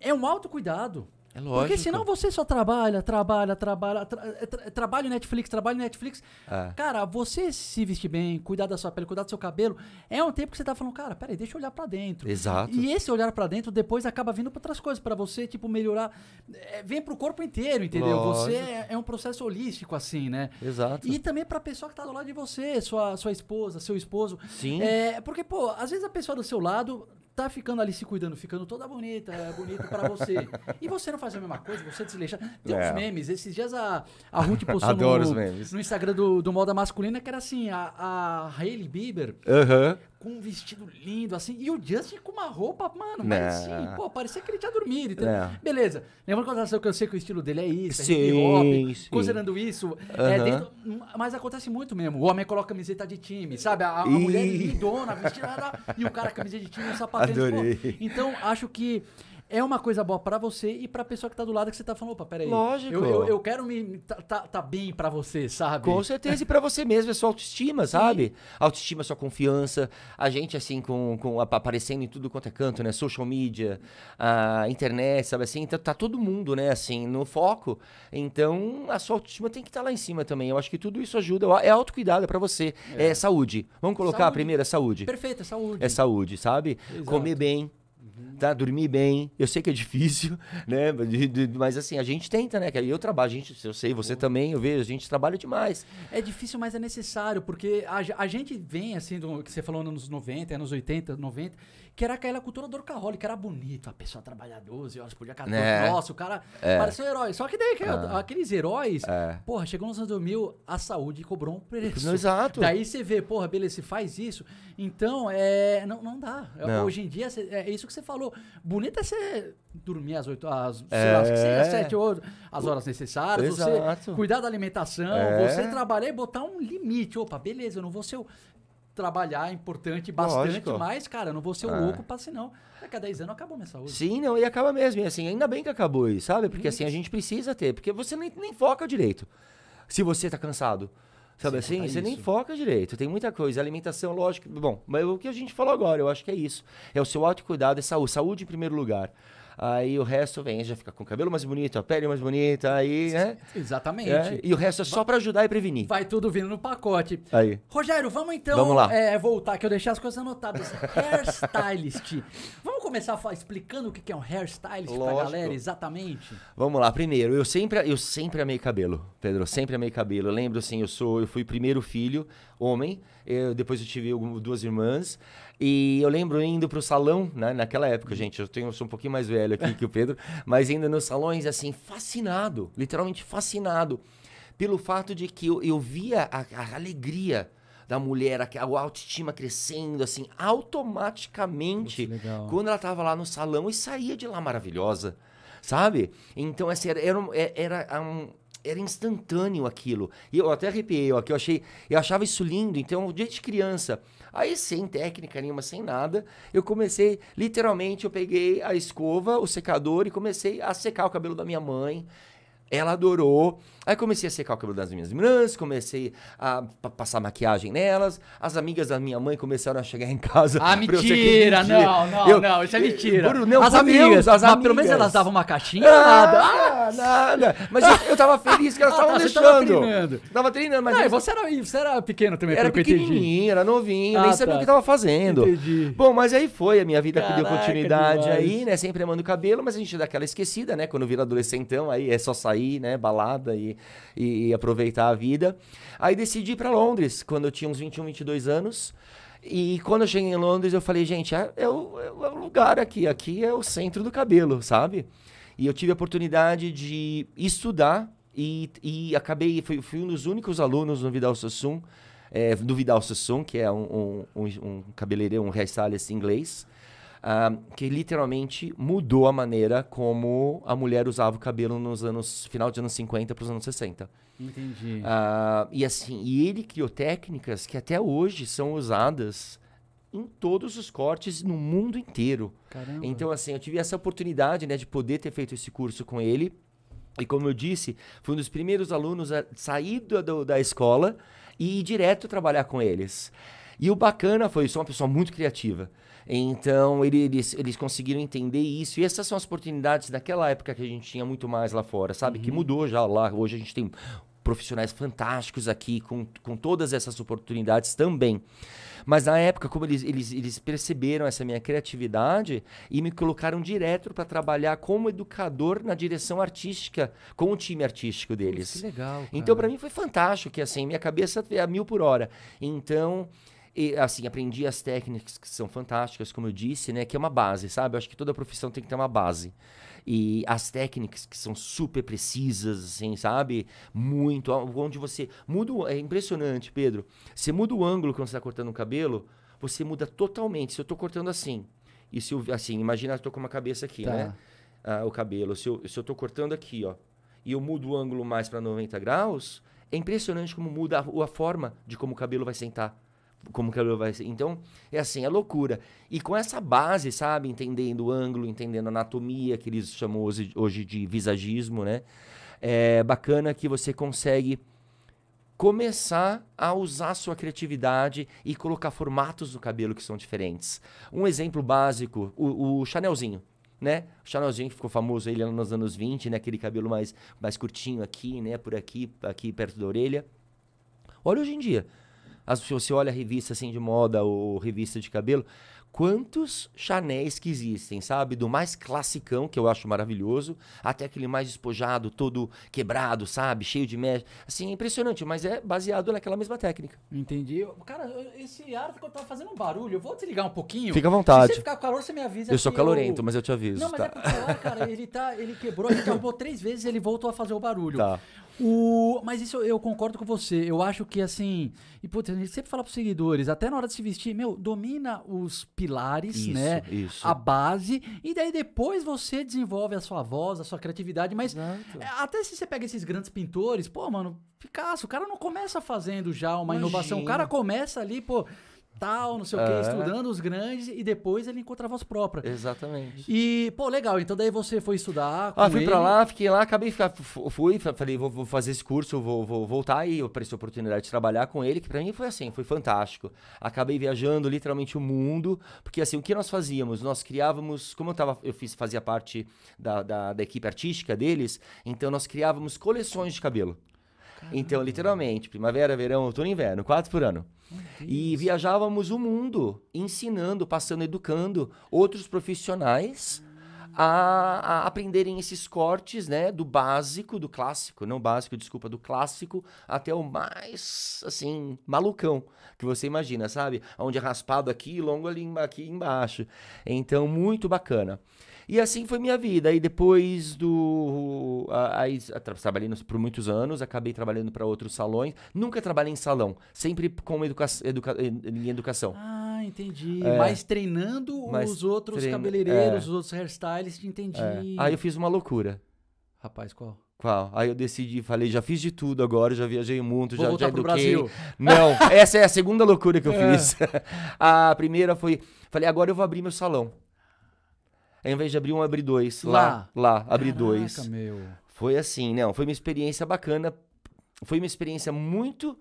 é um autocuidado. É lógico. Porque senão você só trabalha, trabalha, trabalha, tra, é, tra é Netflix, trabalha Netflix. É. Cara, você se vestir bem, cuidar da sua pele, cuidar do seu cabelo, é um tempo que você tá falando, cara, peraí, deixa eu olhar para dentro. Exato. E esse olhar para dentro depois acaba vindo para outras coisas, para você, tipo, melhorar. É, vem pro corpo inteiro, entendeu? Lógico. Você é, é, um processo holístico, assim, né? Exato. E também pra pessoa que tá do lado de você, sua, sua esposa, seu esposo. Sim. É, porque, pô, às vezes a pessoa do seu lado tá ficando ali se cuidando, ficando toda bonita, bonita para você. e você não faz a mesma coisa, você desleixa. Tem é. uns memes, esses dias a, a Ruth postou no, no, Instagram do, do Moda Masculina que era assim, a, a Hailey Bieber uhum com um vestido lindo, assim. E o Justin com uma roupa, mano, mas né. assim, pô, parecia que ele tinha dormido. Então, beleza. Lembrando que eu cansei que o estilo dele é isso, é sim, é hip hop, considerando isso. Uhum. É dentro, mas acontece muito mesmo. O homem coloca camiseta de time, sabe? A, a Ih. mulher lindona, vestida, e o cara camiseta de time, um sapatinho. Então, acho que é uma coisa boa para você e pra pessoa que tá do lado que você tá falando, opa, peraí. Lógico. Eu, eu, eu quero me. Tá, tá, tá bem para você, sabe? Com certeza, e pra você mesmo, é sua autoestima, Sim. sabe? Autoestima, sua confiança. A gente, assim, com, com aparecendo em tudo quanto é canto, né? Social media, a internet, sabe assim? Então tá todo mundo, né, assim, no foco. Então, a sua autoestima tem que estar tá lá em cima também. Eu acho que tudo isso ajuda. É autocuidado é para você. É. é. saúde. Vamos colocar saúde. a primeira, saúde. Perfeito, saúde. É saúde, sabe? Exato. Comer bem Tá? Dormir bem. Eu sei que é difícil, né? Mas assim, a gente tenta, né? Eu trabalho, a gente, eu sei, você também, eu vejo, a gente trabalha demais. É difícil, mas é necessário, porque a, a gente vem, assim, do que você falou nos 90, anos 80, 90, que era aquela cultura do workaholic, que era bonito, a pessoa trabalhadora 12 horas por dia, 14, é. Né? nossa, o cara é. parecia um herói. Só que daí, ah. aqueles heróis, é. porra, chegou nos anos 2000, a saúde cobrou um preço. Exato. Daí você vê, porra, beleza, se faz isso, então, é, não, não dá. É, não. Hoje em dia, é isso que você falou, bonito é você dormir às 8, às, é. lá, 6, 7, 8, as horas necessárias, Exato. você cuidar da alimentação, é. você trabalhar e botar um limite. Opa, beleza, eu não vou ser o trabalhar, é importante bastante, Lógico. mas, cara, eu não vou ser ah. louco pra senão. Daqui a 10 anos acabou minha saúde. Sim, não, e acaba mesmo. E assim, ainda bem que acabou isso, sabe? Porque isso. assim, a gente precisa ter, porque você nem, nem foca direito. Se você tá cansado. Sabe Sim, assim? Você isso. nem foca direito. Tem muita coisa. Alimentação, lógico. Bom, mas o que a gente falou agora, eu acho que é isso. É o seu autocuidado, é saúde. Saúde em primeiro lugar. Aí o resto vem, já fica com o cabelo mais bonito, a pele mais bonita, aí, né? Exatamente. É, e o resto é só para ajudar e prevenir. Vai tudo vindo no pacote. Aí. Rogério, vamos então vamos lá. É, voltar, que eu deixei as coisas anotadas. hairstylist. Vamos começar explicando o que é um hairstylist Lógico. pra galera, exatamente? Vamos lá, primeiro, eu sempre, eu sempre amei cabelo, Pedro, eu sempre amei cabelo. Eu lembro assim, eu sou, eu fui primeiro filho, homem, eu, depois eu tive duas irmãs. E eu lembro indo pro salão, né? Naquela época, uhum. gente, eu tenho sou um pouquinho mais velho aqui que o Pedro, mas ainda nos salões, assim, fascinado, literalmente fascinado, pelo fato de que eu, eu via a, a alegria da mulher, a, a autoestima crescendo, assim, automaticamente, Poxa, quando ela estava lá no salão e saía de lá maravilhosa, sabe? Então, assim, era, era, é, era um, era instantâneo aquilo. E eu até arrepiei, ó, que eu achei, eu achava isso lindo, então, desde criança. Aí, sem técnica nenhuma, sem nada, eu comecei, literalmente, eu peguei a escova, o secador e comecei a secar o cabelo da minha mãe. Ela adorou. Aí comecei a secar o cabelo das minhas irmãs, comecei a passar maquiagem nelas. As amigas da minha mãe começaram a chegar em casa. Ah, mentira! Não, não, eu, não, isso é mentira. Bruno, não, as amigas, Deus, as amigas. Pelo menos elas davam uma caixinha. Ah, nada, ah, nada. Mas eu, eu tava feliz que elas ah, estavam ah, tá, deixando. Tava treinando. Tava treinando, mas. eu... você, era, você era pequeno também, era pequenininho, era novinho, ah, nem sabia tá. o que tava fazendo. Entendi. Bom, mas aí foi a minha vida Caraca, que deu continuidade demais. aí, né? Sempre amando o cabelo, mas a gente dá aquela esquecida, né? Quando vira adolescentão, aí é só sair sair, né, balada e, e, e aproveitar a vida. Aí decidi ir para Londres, quando eu tinha uns 21, 22 anos. E quando eu cheguei em Londres, eu falei, gente, é, é, é, o, é, o, lugar aqui, aqui é o centro do cabelo, sabe? E eu tive a oportunidade de estudar e, e acabei, fui, fui, um dos únicos alunos no Vidal Sassoon, é, do Vidal Sassoon, que é um, um, um, um cabeleireiro, um hairstylist inglês uh, que literalmente mudou a maneira como a mulher usava o cabelo nos anos final de anos 50 para os anos 60. Entendi. Uh, e assim, e ele criou técnicas que até hoje são usadas em todos os cortes no mundo inteiro. Caramba. Então assim, eu tive essa oportunidade, né, de poder ter feito esse curso com ele. E como eu disse, fui um dos primeiros alunos a sair do, do, da escola e ir direto trabalhar com eles. E o bacana foi, eu sou uma pessoa muito criativa. Então, ele, eles, eles conseguiram entender isso. E essas são as oportunidades daquela época que a gente tinha muito mais lá fora, sabe? Uhum. Que mudou já lá. Hoje a gente tem profissionais fantásticos aqui, com, com todas essas oportunidades também. Mas na época, como eles, eles, eles perceberam essa minha criatividade e me colocaram direto para trabalhar como educador na direção artística, com o time artístico deles. Que legal. Então, cara. Então, para mim foi fantástico, que assim, minha cabeça é a mil por hora. Então. E, assim, aprendi as técnicas que são fantásticas, como eu disse, né? Que é uma base, sabe? Eu acho que toda profissão tem que ter uma base. E as técnicas que são super precisas, assim, sabe? Muito. Onde você muda. É impressionante, Pedro. Você muda o ângulo quando você está cortando o cabelo, você muda totalmente. Se eu tô cortando assim, e se eu, assim, imagina eu tô com uma cabeça aqui, tá. né? Ah, o cabelo. Se eu, se eu tô cortando aqui, ó, e eu mudo o ângulo mais para 90 graus, é impressionante como muda a, a forma de como o cabelo vai sentar como que a lua vai ser. Então, é assim, é loucura. E com essa base, sabe, entendendo o ângulo, entendendo a anatomia, que eles chamam hoje, hoje de visagismo, né? É bacana que você consegue começar a usar sua criatividade e colocar formatos no cabelo que são diferentes. Um exemplo básico, o, o Chanelzinho né? O Chanelzinho que ficou famoso ele nos anos 20, né? Aquele cabelo mais, mais curtinho aqui, né? Por aqui, aqui perto da orelha. Olha hoje em dia. As, você olha a revista assim de moda ou revista de cabelo, quantos chanéis que existem, sabe? Do mais classicão, que eu acho maravilhoso, até aquele mais despojado, todo quebrado, sabe? Cheio de mecha. Assim, é impressionante, mas é baseado naquela mesma técnica. Entendi. Cara, esse ar ficou tá fazendo um barulho. Eu vou desligar um pouquinho. Fica à vontade. Se você ficar com calor, você me avisa. Eu sou calorento, eu... mas eu te aviso. Não, mas tá. é porque cara, ele, tá, ele quebrou, ele derrubou três vezes ele voltou a fazer o barulho. Tá. O... Mas isso eu, concordo com você. Eu acho que assim. E putz, a gente sempre fala pros seguidores, até na hora de se vestir, meu, domina os pilares, isso, né? Isso. A base. E daí depois você desenvolve a sua voz, a sua criatividade. Mas Exato. É, até se você pega esses grandes pintores, pô, mano, Picasso, o cara não começa fazendo já uma Imagina. inovação. O cara começa ali, pô tal, não sei o quê, estudando os grandes e depois ele encontrava voz própria. Exatamente. E, pô, legal. Então daí você foi estudar. ah, fui ele. pra lá, fiquei lá, acabei ficar. Fui, falei, vou, vou, fazer esse curso, vou, vou voltar e eu apareci a oportunidade de trabalhar com ele, que pra mim foi assim, foi fantástico. Acabei viajando literalmente o mundo, porque assim, o que nós fazíamos? Nós criávamos, como eu tava, eu fiz, fazia parte da, da, da equipe artística deles, então nós criávamos coleções de cabelo. Então, literalmente, primavera, verão, outono e inverno, quatro por ano. E viajávamos o mundo ensinando, passando, educando outros profissionais a, a, aprenderem esses cortes, né, do básico, do clássico, não básico, desculpa, do clássico até o mais assim malucão que você imagina, sabe? Onde é raspado aqui, longo ali aqui embaixo. Então muito bacana. E assim foi minha vida. E depois do. Aí trabalhei por muitos anos, acabei trabalhando para outros salões. Nunca trabalhei em salão, sempre com educa educa em educação. Ah, entendi. É. Mas treinando Mas os outros cabeleireiros, é. os outros hairstylists, entendi. É. Aí eu fiz uma loucura. Rapaz, qual? Qual? Aí eu decidi, falei, já fiz de tudo agora, já viajei muito, Vou já, já eduquei. Pro Brasil. Não, essa é a segunda loucura que eu é. fiz. a primeira foi, falei, agora eu vou abrir meu salão. Ao invés de abrir um, abri dois. Lá. Lá, lá abri Caraca, dois. meu. Foi assim, não. Né? Foi uma experiência bacana. Foi uma experiência muito.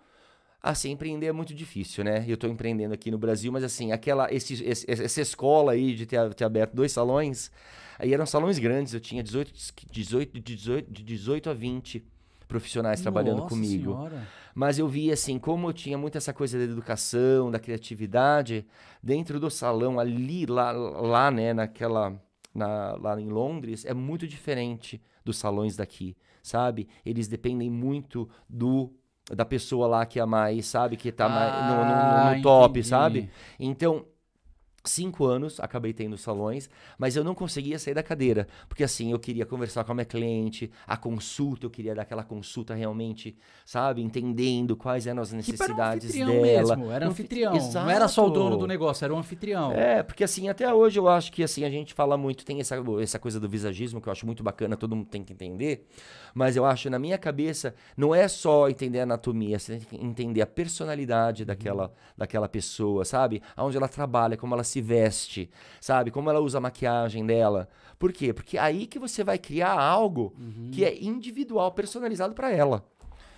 Assim, empreender é muito difícil, né? Eu tô empreendendo aqui no Brasil, mas assim, aquela. Esse, esse, essa escola aí de ter, ter aberto dois salões. Aí eram salões grandes, eu tinha 18, 18, 18, de 18 a 20 profissionais Nossa trabalhando comigo. Senhora. Mas eu vi assim, como eu tinha muito essa coisa da educação, da criatividade, dentro do salão ali lá, lá né, naquela na, lá em Londres é muito diferente dos salões daqui, sabe? Eles dependem muito do da pessoa lá que é mais, sabe? Que tá ah, mais, no, no, no, top, entendi. sabe? Então, cinco anos, acabei tendo salões, mas eu não conseguia sair da cadeira, porque assim, eu queria conversar com a minha cliente, a consulta, eu queria dar aquela consulta realmente, sabe, entendendo quais eram as necessidades era um dela. Mesmo, era um anfitrião, Exato. não era só o dono do negócio, era um anfitrião. É, porque assim, até hoje eu acho que assim, a gente fala muito, tem essa, essa coisa do visagismo que eu acho muito bacana, todo mundo tem que entender, mas eu acho na minha cabeça, não é só entender a anatomia, você tem que entender a personalidade uhum. daquela, daquela pessoa, sabe? Aonde ela trabalha, como ela se se veste, sabe? Como ela usa a maquiagem dela. Por quê? Porque é aí que você vai criar algo uhum. que é individual, personalizado para ela.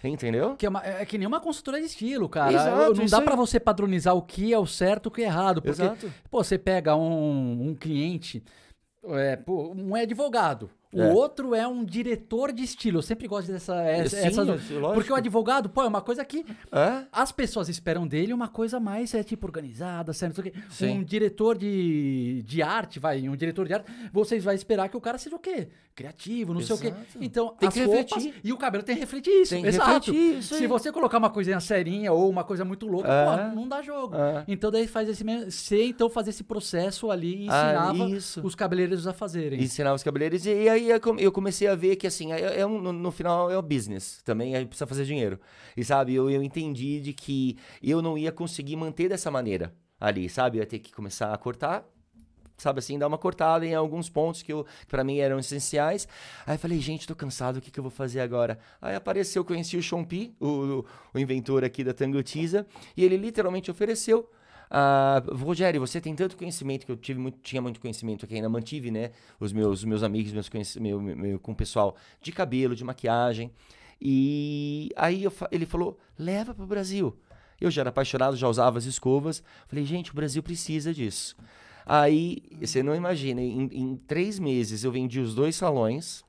Entendeu? Que é, uma, é, que nem uma consultora de estilo, cara. Exato, não dá para você padronizar o que é o certo e o que é errado. Porque, pô, você pega um, um cliente, é, pô, um advogado. O é. outro é um diretor de estilo. Eu sempre gosto dessa. Essa, Sim, essa porque o advogado, pô, é uma coisa que é? as pessoas esperam dele, uma coisa mais é tipo organizada, certo? Um diretor de, de arte, vai, um diretor de arte, vocês vai esperar que o cara seja o quê? Criativo, não Exato. sei o quê. Então, tem as que roupas refletir. e o cabelo tem que refletir isso. Tem Exato. Refletir isso Se você colocar uma coisinha serinha ou uma coisa muito louca, é. pô, não dá jogo. É. Então daí faz esse mesmo. Se então fazer esse processo ali e ah, ensinava ah, os cabeleireiros a fazerem. Ensinava os cabeleireiros e aí aí eu comecei a ver que, assim, é, é um, no, final é o business também, aí precisa fazer dinheiro. E, sabe, eu, eu entendi de que eu não ia conseguir manter dessa maneira ali, sabe? Eu ia ter que começar a cortar, sabe assim, dar uma cortada em alguns pontos que, que para mim eram essenciais. Aí falei, gente, tô cansado, o que, que eu vou fazer agora? Aí apareceu, conheci o Chompi, o, o, o inventor aqui da Tangotiza, e ele literalmente ofereceu Uh, Rogério, você tem tanto conhecimento que eu tive muito, tinha muito conhecimento aqui, ainda mantive, né? Os meus, meus amigos, meus meu, meu, com o pessoal de cabelo, de maquiagem. E aí eu, ele falou: leva para o Brasil. Eu já era apaixonado, já usava as escovas. Falei, gente, o Brasil precisa disso. Aí, você não imagina, em, em três meses eu vendi os dois salões,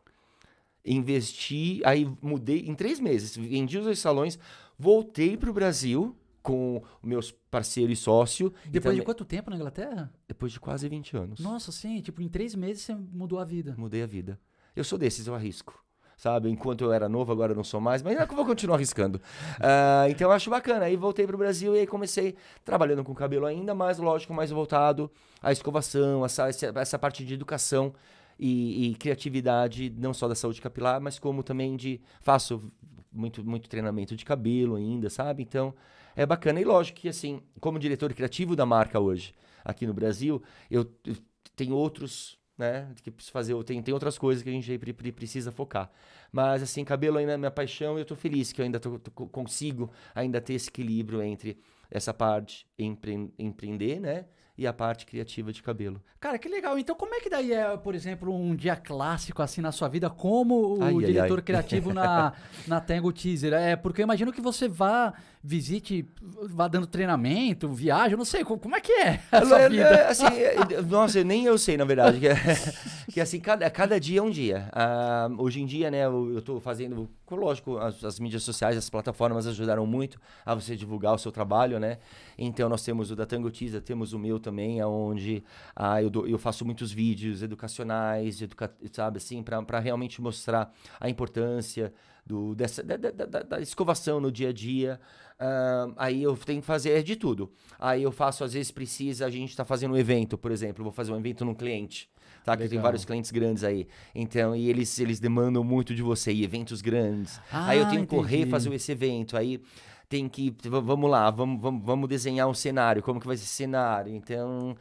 investi, aí mudei, em três meses, vendi os dois salões, voltei para o Brasil com meus parceiros e sócio. Depois de quanto tempo na Inglaterra? Depois de quase 20 anos. Nossa, sim, tipo, em três meses você mudou a vida. Mudei a vida. Eu sou desses, eu arrisco. Sabe, enquanto eu era novo, agora eu não sou mais, mas eu vou continuar arriscando. Uh, então eu acho bacana. Aí voltei pro Brasil e aí comecei trabalhando com cabelo ainda mais, lógico, mais voltado à escovação, essa, essa parte de educação e, e criatividade, não só da saúde capilar, mas como também de. Faço muito, muito treinamento de cabelo ainda, sabe? Então é bacana. E lógico que, assim, como diretor criativo da marca hoje, aqui no Brasil, eu, eu tenho outros né? Que preciso fazer, tem, tem outras coisas que a gente precisa focar. Mas assim, cabelo ainda é minha paixão e eu estou feliz que eu ainda tô, tô, consigo ainda ter esse equilíbrio entre essa parte empre, empreender, né? E a parte criativa de cabelo. Cara, que legal. Então, como é que daí é, por exemplo, um dia clássico assim na sua vida como o ai, diretor ai, ai. criativo na, na Tango Teaser? É, porque eu imagino que você vá visite, vá dando treinamento, viagem, não sei, como é que é essa é, vida? É, assim, é, é, nossa, nem eu sei, na verdade, que, que assim, cada, cada dia é um dia. Uh, hoje em dia, né, eu, eu tô fazendo, lógico, as, as, mídias sociais, as plataformas ajudaram muito a você divulgar o seu trabalho, né, então nós temos o da Tango Tisa, temos o meu também, onde uh, eu, do, eu faço muitos vídeos educacionais, educa sabe, assim, para realmente mostrar a importância, do, dessa, da, da, da, da, escovação no dia a dia. Uh, aí eu tenho que fazer de tudo. Aí eu faço, às vezes precisa, a gente está fazendo um evento, por exemplo, vou fazer um evento num cliente. Tá, que tem vários clientes grandes aí. Então, e eles, eles demandam muito de você, e eventos grandes. Ah, aí eu tenho que correr fazer esse evento. Aí tem que. Vamos lá, vamos, vamos, vamos desenhar um cenário. Como que vai ser esse cenário? Então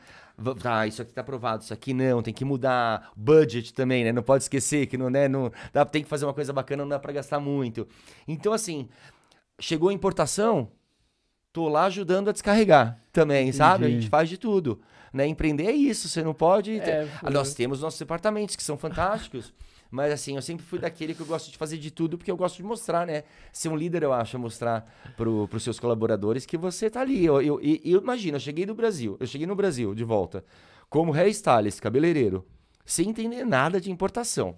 tá, isso aqui tá aprovado, isso aqui não, tem que mudar. Budget também, né? Não pode esquecer que não, né, não dá, tem que fazer uma coisa bacana, não dá para gastar muito. Então, assim, chegou a importação, tô lá ajudando a descarregar também, Entendi. sabe? A gente faz de tudo. Né? Empreender é isso, você não pode. É, ah, nós temos nossos departamentos que são fantásticos. Mas assim, eu sempre fui daquele que eu gosto de fazer de tudo, porque eu gosto de mostrar, né? Ser um líder, eu acho, é mostrar para os seus colaboradores que você tá ali. Eu, eu, eu, eu imagino, eu cheguei do Brasil, eu cheguei no Brasil de volta, como hairstylist, cabeleireiro, sem entender nada de importação.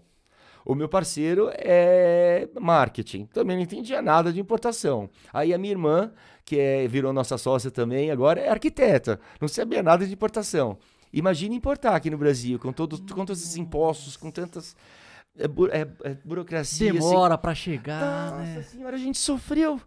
O meu parceiro é marketing, também não entendia nada de importação. Aí a minha irmã, que é, virou nossa sócia também, agora é arquiteta, não sabia nada de importação. Imagina importar aqui no Brasil, com, todo, com todos esses impostos, com tantas. É, é, é, burocracia. Assim. Demora assim. para chegar. Nossa né? senhora, a gente sofreu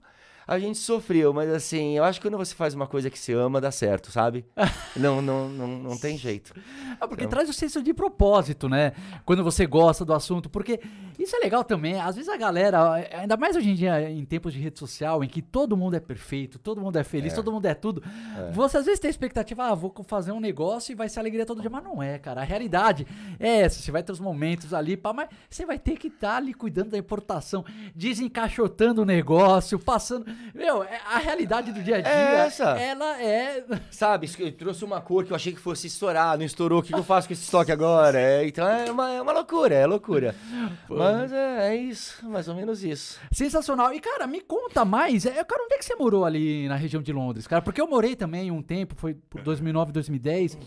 a gente sofreu, mas assim, eu acho que quando você faz uma coisa que se ama, dá certo, sabe? não, não, não, não tem jeito. Ah, porque então... traz o senso de propósito, né? Quando você gosta do assunto, porque isso é legal também. Às vezes a galera, ainda mais hoje em dia, em tempos de rede social, em que todo mundo é perfeito, todo mundo é feliz, é. todo mundo é tudo. É. Você às vezes tem a expectativa, ah, vou fazer um negócio e vai ser alegria todo dia, mas não é, cara. A realidade é essa. Você vai ter os momentos ali, pá, mas você vai ter que estar tá ali cuidando da importação, desencaixotando o negócio, passando meu, é, a realidade do dia a é dia, é essa. ela é. Sabe, eu trouxe uma cor que eu achei que fosse estourar, não estourou. O que eu faço com esse estoque agora? É, então é uma, é uma loucura, é loucura. Pô. Mas é, é, isso, mais ou menos isso. Sensacional. E, cara, me conta mais. Eu é, quero onde é que você morou ali na região de Londres, cara? Porque eu morei também um tempo, foi por 2009, 2010.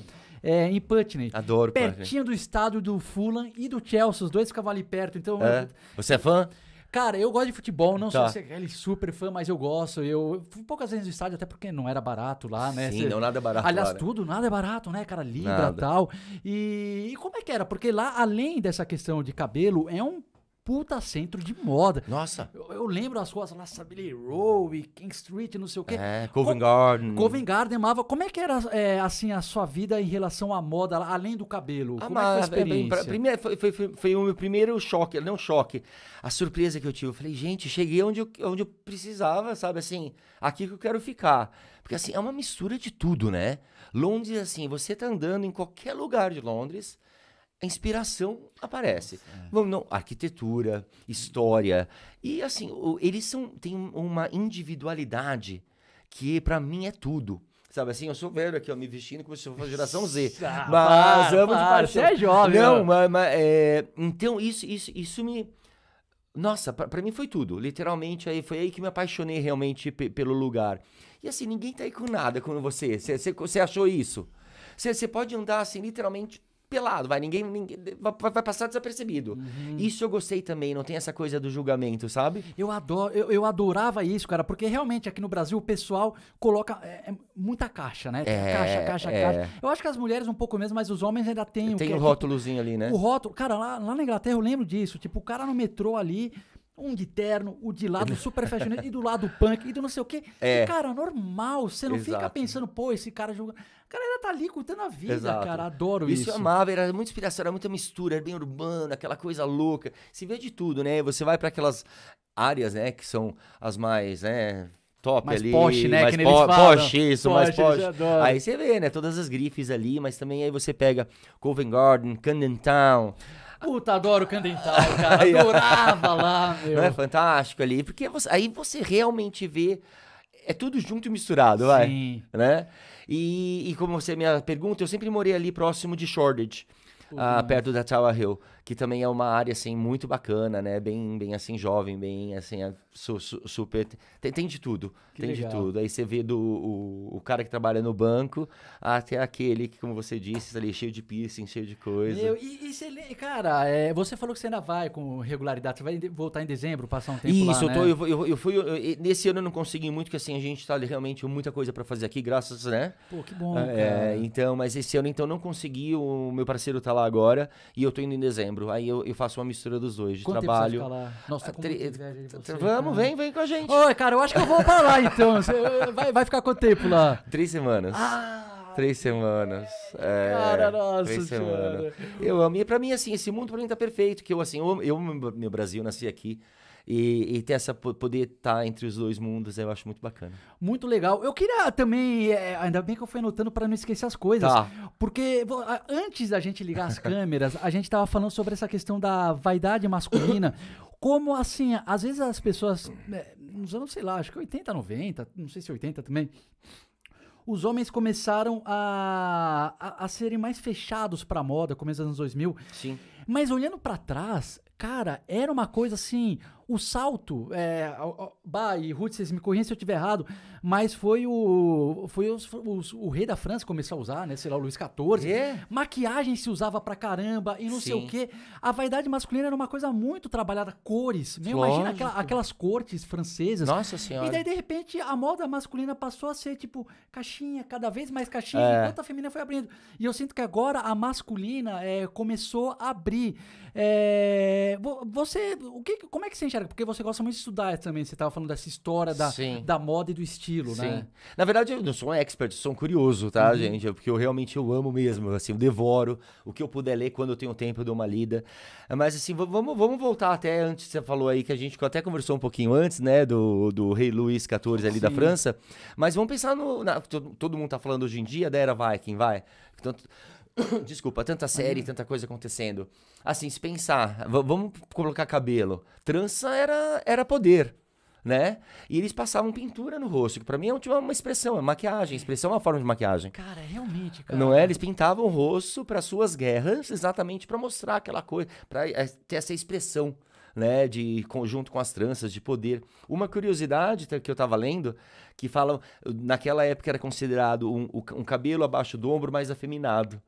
É, em Putney. Adoro Pertinho Putney. do estádio do Fulham e do Chelsea. Os dois ficavam ali perto. Então. É. Você é fã? Cara, eu gosto de futebol, não tá. sou aquele super fã, mas eu gosto. Eu fui poucas vezes no estádio, até porque não era barato lá, né? Sim, Cê... não, nada é barato. Aliás, lá, né? tudo, nada é barato, né, cara? Libra tal. e tal. E como é que era? Porque lá, além dessa questão de cabelo, é um puta centro de moda. Nossa. Eu, eu lembro as ruas lá, Sabine Row e King Street, não sei o quê. É, Covent Garden. Covent Garden, amava. Como é que era, é, assim, a sua vida em relação à moda, além do cabelo? Amava, Como é foi a é, experiência? Primeiro, foi, foi, foi, foi, o meu primeiro choque, não choque, a surpresa que eu tive. Eu falei, gente, cheguei onde eu, onde eu precisava, sabe, assim, aqui que eu quero ficar. Porque, assim, é uma mistura de tudo, né? Londres, assim, você tá andando em qualquer lugar de Londres a inspiração aparece. É. Vamos, não, arquitetura, história. E assim, eles são, têm uma individualidade que para mim é tudo. Sabe assim, eu sou velho aqui, ó, me vestindo como se fosse uma geração Z. Ah, mas para, amo para, de paixão. Você é jovem. Não, mas, mas é, então isso, isso, isso me... Nossa, para mim foi tudo. Literalmente, aí foi aí que me apaixonei realmente pelo lugar. E assim, ninguém tá aí com nada com você. Você achou isso? Você pode andar assim, literalmente pelado, vai, ninguém, ninguém vai, vai, passar desapercebido. Uhum. Isso eu gostei também, não tem essa coisa do julgamento, sabe? Eu adoro, eu, eu adorava isso, cara, porque realmente aqui no Brasil o pessoal coloca é, é muita caixa, né? É, caixa, caixa, é. caixa. Eu acho que as mulheres um pouco mesmo mas os homens ainda têm. Tem o, o rótulozinho ali, né? O rótulo, cara, lá, lá na Inglaterra eu lembro disso, tipo, o cara no metrô ali, um de terno, o de lado super fashionista e do lado punk e do não sei o quê. É. E, cara, normal. Você não Exato. fica pensando, pô, esse cara julgando. A galera tá ali curtindo a vida, Exato. cara. Adoro isso. Isso eu amava, era muito inspiração, era muita mistura, era bem urbano, aquela coisa louca. Se vê de tudo, né? Você vai para aquelas áreas, né, que são as mais, né, top mais ali. Poche, né? Mais que po Poche, isso, poche, mais poche. Aí você vê, né? Todas as grifes ali, mas também aí você pega Covent Garden, Camden Town. Puta, adoro o Candental, cara. Adorava lá, meu. Não é fantástico ali? Porque você, aí você realmente vê. É tudo junto e misturado, Sim. vai. Sim. Né? E, e, como você me pergunta, eu sempre morei ali próximo de Shoreditch, ah, perto da Tower Hill que também é uma área assim muito bacana, né? Bem, bem assim jovem, bem assim su, su, super tem, tem, de tudo, que tem legal. de tudo. Aí você vê do o, o, cara que trabalha no banco até aquele que, como você disse, ali cheio de piercing, cheio de coisa. e, e você, cara, é, você falou que você ainda vai com regularidade, você vai voltar em dezembro, passar um tempo Isso, lá, Isso, eu, tô, né? eu, eu, eu, fui eu, nesse ano eu não consegui muito, que assim a gente tá realmente muita coisa para fazer aqui, graças, né? Pô, que bom. É, então, mas esse ano então não consegui, o meu parceiro tá lá agora e eu tô indo em dezembro setembro. Aí eu, eu faço uma mistura dos dois, de Quanto trabalho. Nossa, ah, como Vamos, vem, vem com a gente. Oi, cara, eu acho que eu vou pra lá então. Eh, vai, vai ficar quanto tempo lá? Três semanas. Ah! Três semanas. É, cara, nossa três semanas. Eu amo. E pra mim, assim, esse mundo pra mim tá perfeito. Que eu, assim, eu, amo meu Brasil, nasci aqui. E, e, ter essa poder estar tá entre os dois mundos eu acho muito bacana. Muito legal. Eu queria também, é, ainda bem que eu fui anotando para não esquecer as coisas. Tá. Porque antes da gente ligar as câmeras, a gente tava falando sobre essa questão da vaidade masculina. Como assim, às vezes as pessoas, é, nos anos, sei lá, acho que 80, 90, não sei se 80 também, os homens começaram a, a, a serem mais fechados para moda, começo dos anos 2000. Sim. Mas olhando para trás, cara, era uma coisa assim, o salto, é, Bah e Ruth, vocês me corrigem se eu estiver errado, mas foi o foi os, os, o rei da França que começou a usar, né? Sei lá, o Luiz XIV. É. Maquiagem se usava pra caramba e não Sim. sei o quê. A vaidade masculina era uma coisa muito trabalhada, cores. Né? Imagina aquela, aquelas cortes francesas. Nossa Senhora. E daí, de repente, a moda masculina passou a ser, tipo, caixinha, cada vez mais caixinha, é. enquanto a feminina foi abrindo. E eu sinto que agora a masculina é, começou a abrir. É, você, o que, como é que você enxerga? enxerga, porque você gosta muito de estudar também. Você estava falando dessa história da, da moda e do estilo, né? Sim. né? Na verdade, eu não sou um expert, eu sou um curioso, tá, uhum. gente? Porque eu realmente eu amo mesmo, assim, eu devoro o que eu puder ler quando eu tenho tempo, eu dou uma lida. Mas assim, vamos, vamos voltar até antes, você falou aí que a gente até conversou um pouquinho antes, né, do, do rei Luís XIV ali Sim. da França. Mas vamos pensar no. Na, todo mundo tá falando hoje em dia da era Viking, vai. Então, Desculpa, tanta série, tanta coisa acontecendo. Assim, se pensar, vamos colocar cabelo. Trança era, era poder, né? E eles passavam pintura no rosto, que pra mim é uma, tipo, uma expressão, é maquiagem. Expressão é uma forma de maquiagem. Cara, realmente, cara. Não é? Eles pintavam o rosto para suas guerras, exatamente para mostrar aquela coisa, pra eh, ter essa expressão. Né, de conjunto com as tranças, de poder. Uma curiosidade que eu estava lendo, que falam naquela época era considerado um, um cabelo abaixo do ombro mais afeminado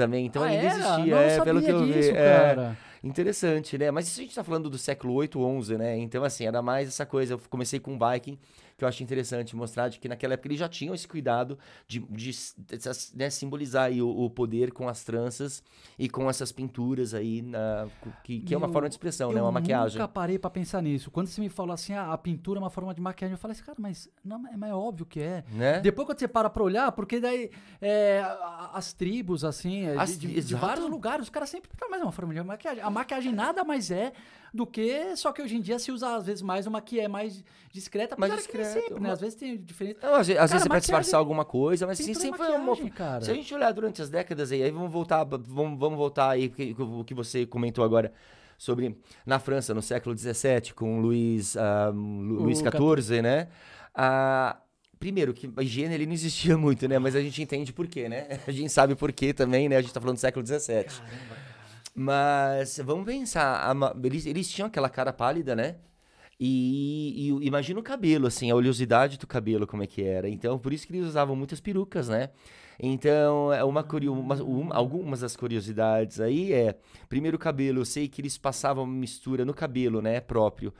também, então ah, ainda é? era? existia, Não, é, pelo que eu disso, vi. É. Cara. É, interessante, né? Mas isso a gente tá falando do século 8, 11, né? Então, assim, era mais essa coisa. Eu comecei com o Viking que eu acho interessante mostrar de que naquela época eles já tinham esse cuidado de, de, de né, simbolizar o, o, poder com as tranças e com essas pinturas aí, na, que, que é uma forma de expressão, né? Uma maquiagem. Eu nunca parei para pensar nisso. Quando você me falou assim, ah, a pintura é uma forma de maquiagem, eu falei assim, cara, mas, não, é é óbvio que é. Né? Depois quando você para pra olhar, porque daí é, as tribos, assim, é as, de, de, vários lugares, os caras sempre, cara, mas é uma forma de maquiagem. A maquiagem nada mais é do que. Só que hoje em dia se usa, às vezes, mais uma que é mais discreta, mas é discreta, sempre, né? uma... né? Às vezes tem diferença. Não, às, é cara, vezes você vai disfarçar alguma coisa, mas assim, sempre foi uma. Cara. Se a gente olhar durante as décadas aí, aí vamos voltar, vamos, vamos voltar aí o que você comentou agora sobre na França no século XVII com Luiz uh, ah, XIV, né? Uh, primeiro que a higiene ali não existia muito, né? Mas a gente entende por quê, né? A gente sabe por quê também, né? A gente tá falando do século XVII. Caramba. Mas vamos pensar, a, eles, eles tinham aquela cara pálida, né? E, e, imagina o cabelo, assim, a oleosidade do cabelo, como é que era. Então, por isso que eles usavam muitas perucas, né? Então, é uma, hum. uma, uma, algumas das curiosidades aí é... Primeiro, o cabelo. Eu sei que eles passavam uma mistura no cabelo, né? Próprio.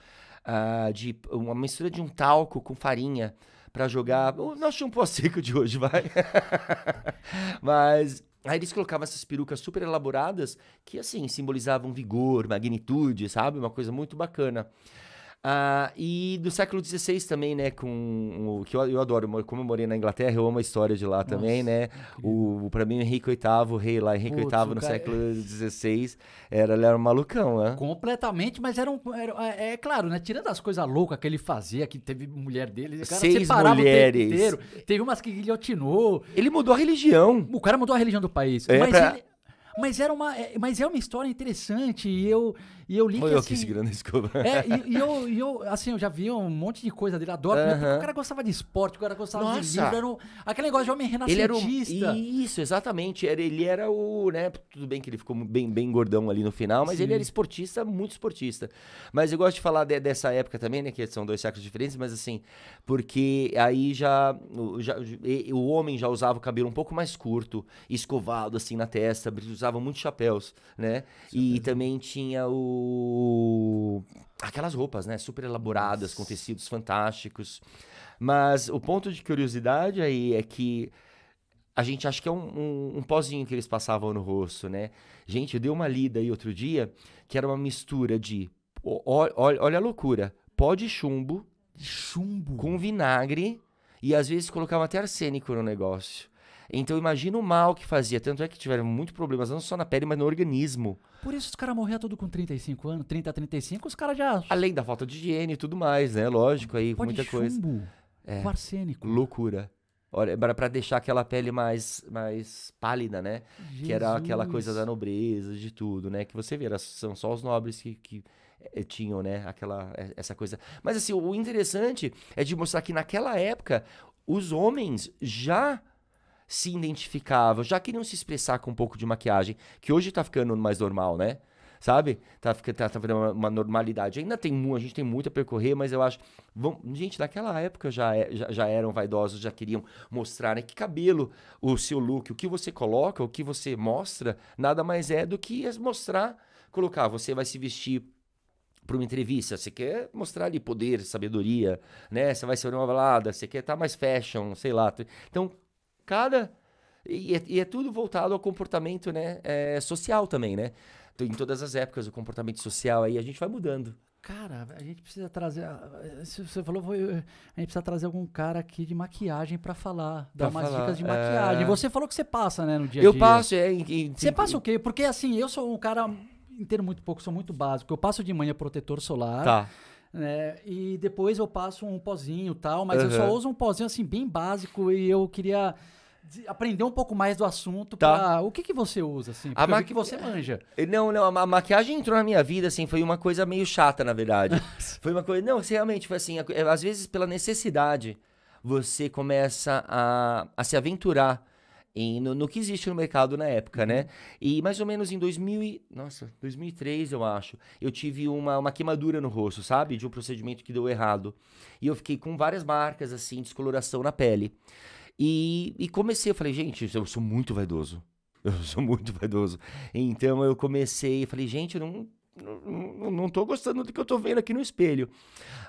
Uh, de Uma mistura de um talco com farinha para jogar... O um pó seco de hoje, vai. Mas Aí eles colocavam essas perucas super elaboradas que, assim, simbolizavam vigor, magnitude, sabe? Uma coisa muito bacana. Ah, e do século XVI também, né? Com o que eu, eu adoro, como eu morei na Inglaterra, eu amo a história de lá também, né? O, o, pra mim, Henrique VIII, o rei lá, Henrique Putz, VIII no cara... É século XVI, era, ele era um malucão, né? Completamente, mas era um. Era, é, é, claro, né? Tirando as coisas loucas que ele fazia, que teve mulher dele, cara Seis mulheres. Inteiro, teve umas que guilhotinou. Ele mudou a religião. O cara mudou a religião do país. É, mas, pra... ele, mas, era uma, é, mas é uma história interessante e eu. E eu li Foi que, eu assim, aqui segurando escova. É, e, e, eu, e eu, assim, eu já vi um monte de coisa dele, adoro. Uh -huh. O cara gostava de esporte, o cara gostava Nossa. de livro. Era um, aquele negócio de homem renascentista. Ele era um, isso, exatamente. Era, ele era o, né, tudo bem que ele ficou bem, bem gordão ali no final, mas Sim. ele era esportista, muito esportista. Mas eu gosto de falar de, dessa época também, né, que são dois séculos diferentes, mas assim, porque aí já, já o homem já usava o cabelo um pouco mais curto, escovado assim na testa, usava muitos chapéus, né? E também tinha o aquelas roupas, né, super elaboradas, com tecidos fantásticos. Mas o ponto de curiosidade aí é que a gente acha que é um, um, um, pozinho que eles passavam no rosto, né? Gente, eu dei uma lida aí outro dia que era uma mistura de. Olha, olha a loucura. Pó de chumbo. Chumbo? Com vinagre. E às vezes colocavam até arsênico no negócio. Então imagina o mal que fazia. Tanto é que tiveram muitos problemas, não só na pele, mas no organismo. Por isso os caras morriam todos com 35 anos, 30, 35, os caras já. Além da falta de higiene e tudo mais, né? Lógico, aí Pode muita chumbo, coisa. É, arsênico. Loucura. Olha, para deixar aquela pele mais, mais pálida, né? Jesus. Que era aquela coisa da nobreza, de tudo, né? Que você vê, era, são só os nobres que, que eh, tinham, né? Aquela, eh, essa coisa. Mas assim, o interessante é de mostrar que naquela época os homens já se identificava, já queriam se expressar com um pouco de maquiagem, que hoje tá ficando mais normal, né? Sabe? Tá ficando tá, tá uma, uma, normalidade. Ainda tem a gente tem muito a percorrer, mas eu acho. Vão, gente, daquela época já, é, já, já, eram vaidosos, já queriam mostrar, né? Que cabelo, o seu look, o que você coloca, o que você mostra, nada mais é do que mostrar, colocar. Você vai se vestir para uma entrevista, você quer mostrar ali poder, sabedoria, né? Você vai ser uma balada, você quer estar tá mais fashion, sei lá. Então, cada. E é, e é tudo voltado ao comportamento né, é, social também, né? em todas as épocas, o comportamento social aí a gente vai mudando. Cara, a gente precisa trazer. Ah, ah, Se você falou, foi, eh, a gente precisa trazer algum cara aqui de maquiagem para falar, pra dar umas falar, dicas de é. maquiagem. É... Você falou que você passa, né, no dia a dia. Eu passo, é. Em, em, você em, passa o quê? Porque assim, eu sou um cara inteiro muito pouco, sou muito básico. Eu passo de manhã protetor solar. Tá. Né, e depois eu passo um pozinho tal, mas uhum. eu só uso um pozinho assim, bem básico e eu queria aprender um pouco mais do assunto. Tá. Pra... O que, que você usa, assim? Porque a maqui... que você manja. Eh, não, não, a maquiagem entrou na minha vida, assim, foi uma coisa meio chata, na verdade. foi uma coisa. Não, realmente, foi assim, eh, às vezes pela necessidade, você começa a, a se aventurar. Em, no, no, que existe no mercado na época, né? Uhum. E mais ou menos em 2000 e, nossa, 2003, eu acho, eu tive uma, uma queimadura no rosto, sabe? De um procedimento que deu errado. E eu fiquei com várias marcas, assim, descoloração na pele. E, e comecei, eu falei, gente, eu sou muito vaidoso. Eu sou muito vaidoso. Então eu comecei, eu falei, gente, eu não não, não tô gostando do que eu tô vendo aqui no espelho.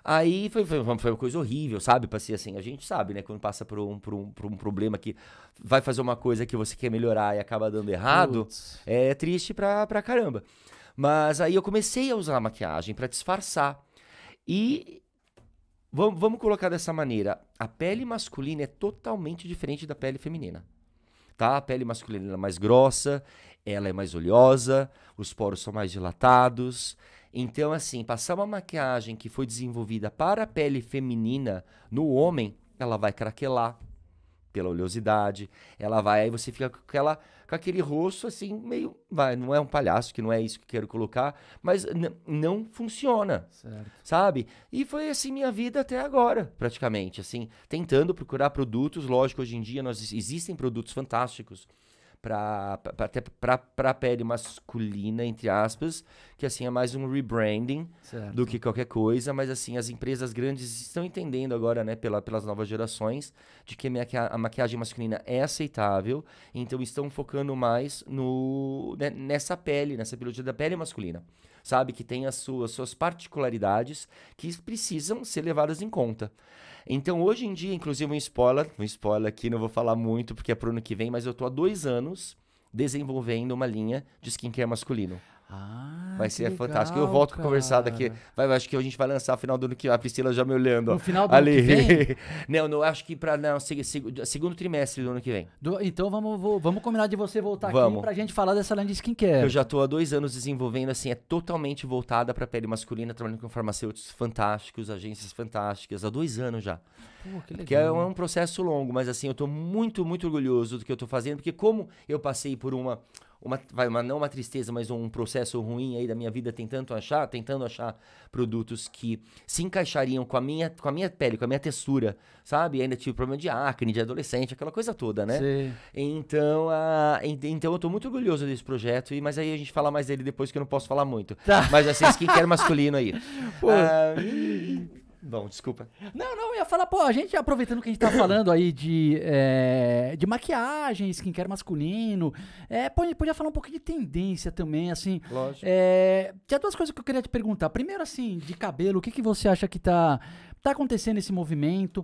Aí foi, foi, foi, uma coisa horrível, sabe? Passei assim, a gente sabe, né? Quando passa por um, por, um, por um problema que vai fazer uma coisa que você quer melhorar e acaba dando errado, Putz. é triste pra, pra caramba. Mas aí eu comecei a usar a maquiagem para disfarçar. E Vamos, vamos colocar dessa maneira. A pele masculina é totalmente diferente da pele feminina. Tá? A pele masculina é mais grossa, ela é mais oleosa, os poros são mais dilatados. Então, assim, passar uma maquiagem que foi desenvolvida para a pele feminina no homem, ela vai craquelar, pela oleosidade. Ela vai, aí você fica com, aquela, com aquele rosto assim, meio. Vai, não é um palhaço, que não é isso que eu quero colocar, mas não funciona. Certo. Sabe? E foi assim minha vida até agora, praticamente. assim Tentando procurar produtos. Lógico, hoje em dia nós, existem produtos fantásticos para até para a pele masculina entre aspas que assim é mais um rebranding certo. do que qualquer coisa mas assim as empresas grandes estão entendendo agora né pela, pelas novas gerações de que a maquiagem masculina é aceitável então estão focando mais no né, nessa pele nessa biologia da pele masculina sabe que tem as suas suas particularidades que precisam ser levadas em conta então, hoje em dia, inclusive, um spoiler, um spoiler aqui, não vou falar muito porque é pro ano que vem, mas eu tô há dois anos desenvolvendo uma linha de skincare masculino. Ah, vai ser legal, fantástico. Eu volto cara. conversar daqui. Vai, acho que a gente vai lançar no final do ano que a Priscila já me olhando. No final do ali. ano que vem? não, não, acho que para não, seg, seg, segundo trimestre do ano que vem. Do, então vamos, vou, vamos combinar de você voltar vamos. aqui pra gente falar dessa linha de skincare. Eu já tô há dois anos desenvolvendo, assim, é totalmente voltada pra pele masculina, trabalhando com farmacêuticos fantásticos, agências fantásticas, há dois anos já. Pô, que é legal. Que é um processo longo, mas assim, eu tô muito, muito orgulhoso do que eu tô fazendo, porque como eu passei por uma uma, vai, uma, não uma tristeza, mas um processo ruim aí da minha vida tentando achar, tentando achar produtos que se encaixariam com a minha, com a minha pele, com a minha textura, sabe? E ainda tive problema de acne, de adolescente, aquela coisa toda, né? Sim. Então, a, então eu tô muito orgulhoso desse projeto, mas aí a gente fala mais dele depois que eu não posso falar muito. Tá. Mas assim, skincare masculino aí. Pô. Ah, Bom, desculpa. Não, não, eu ia falar, pô, a gente aproveitando que a gente tá falando aí de, é, de maquiagem, skincare masculino, é, eh, pode, podia falar um pouquinho de tendência também, assim. Lógico. É, tinha duas coisas que eu queria te perguntar. Primeiro, assim, de cabelo, o que, que você acha que tá, tá acontecendo nesse movimento?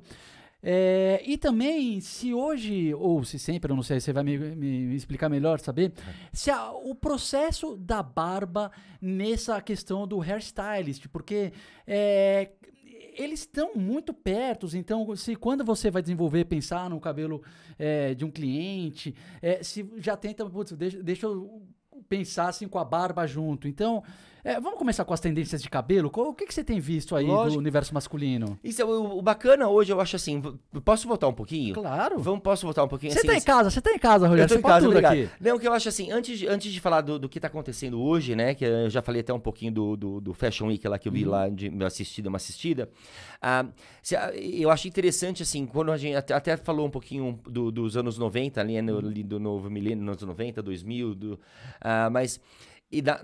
É, e também, se hoje, ou se sempre, eu não sei, você vai me, me, me explicar melhor, saber, é. se a, o processo da barba nessa questão do hairstylist, porque é, eles estão muito perto, então se quando você vai desenvolver, pensar no cabelo é, de um cliente, é, se já tenta, putz, deixa, deixa eu pensar assim com a barba junto. Então, é, vamos começar com as tendências de cabelo. O que, que você tem visto aí Lógico. do universo masculino? Isso, é o, o, bacana hoje, eu acho assim. Posso voltar um pouquinho? Claro. Vamos, posso voltar um pouquinho? Você assim, tá em casa, você tá em casa, Rogério. Eu tô em tá casa, tudo aqui. Não, o que eu acho assim, antes de, antes de falar do, do que tá acontecendo hoje, né? Que eu já falei até um pouquinho do, do, do Fashion Week lá que eu vi uhum. lá, de uma assistida, uma ah, assistida. Ah, eu acho interessante, assim, quando a gente até, falou um pouquinho do, dos anos 90, né, uhum. ali, do novo milênio, anos 90, 2000, do, ah, mas e da,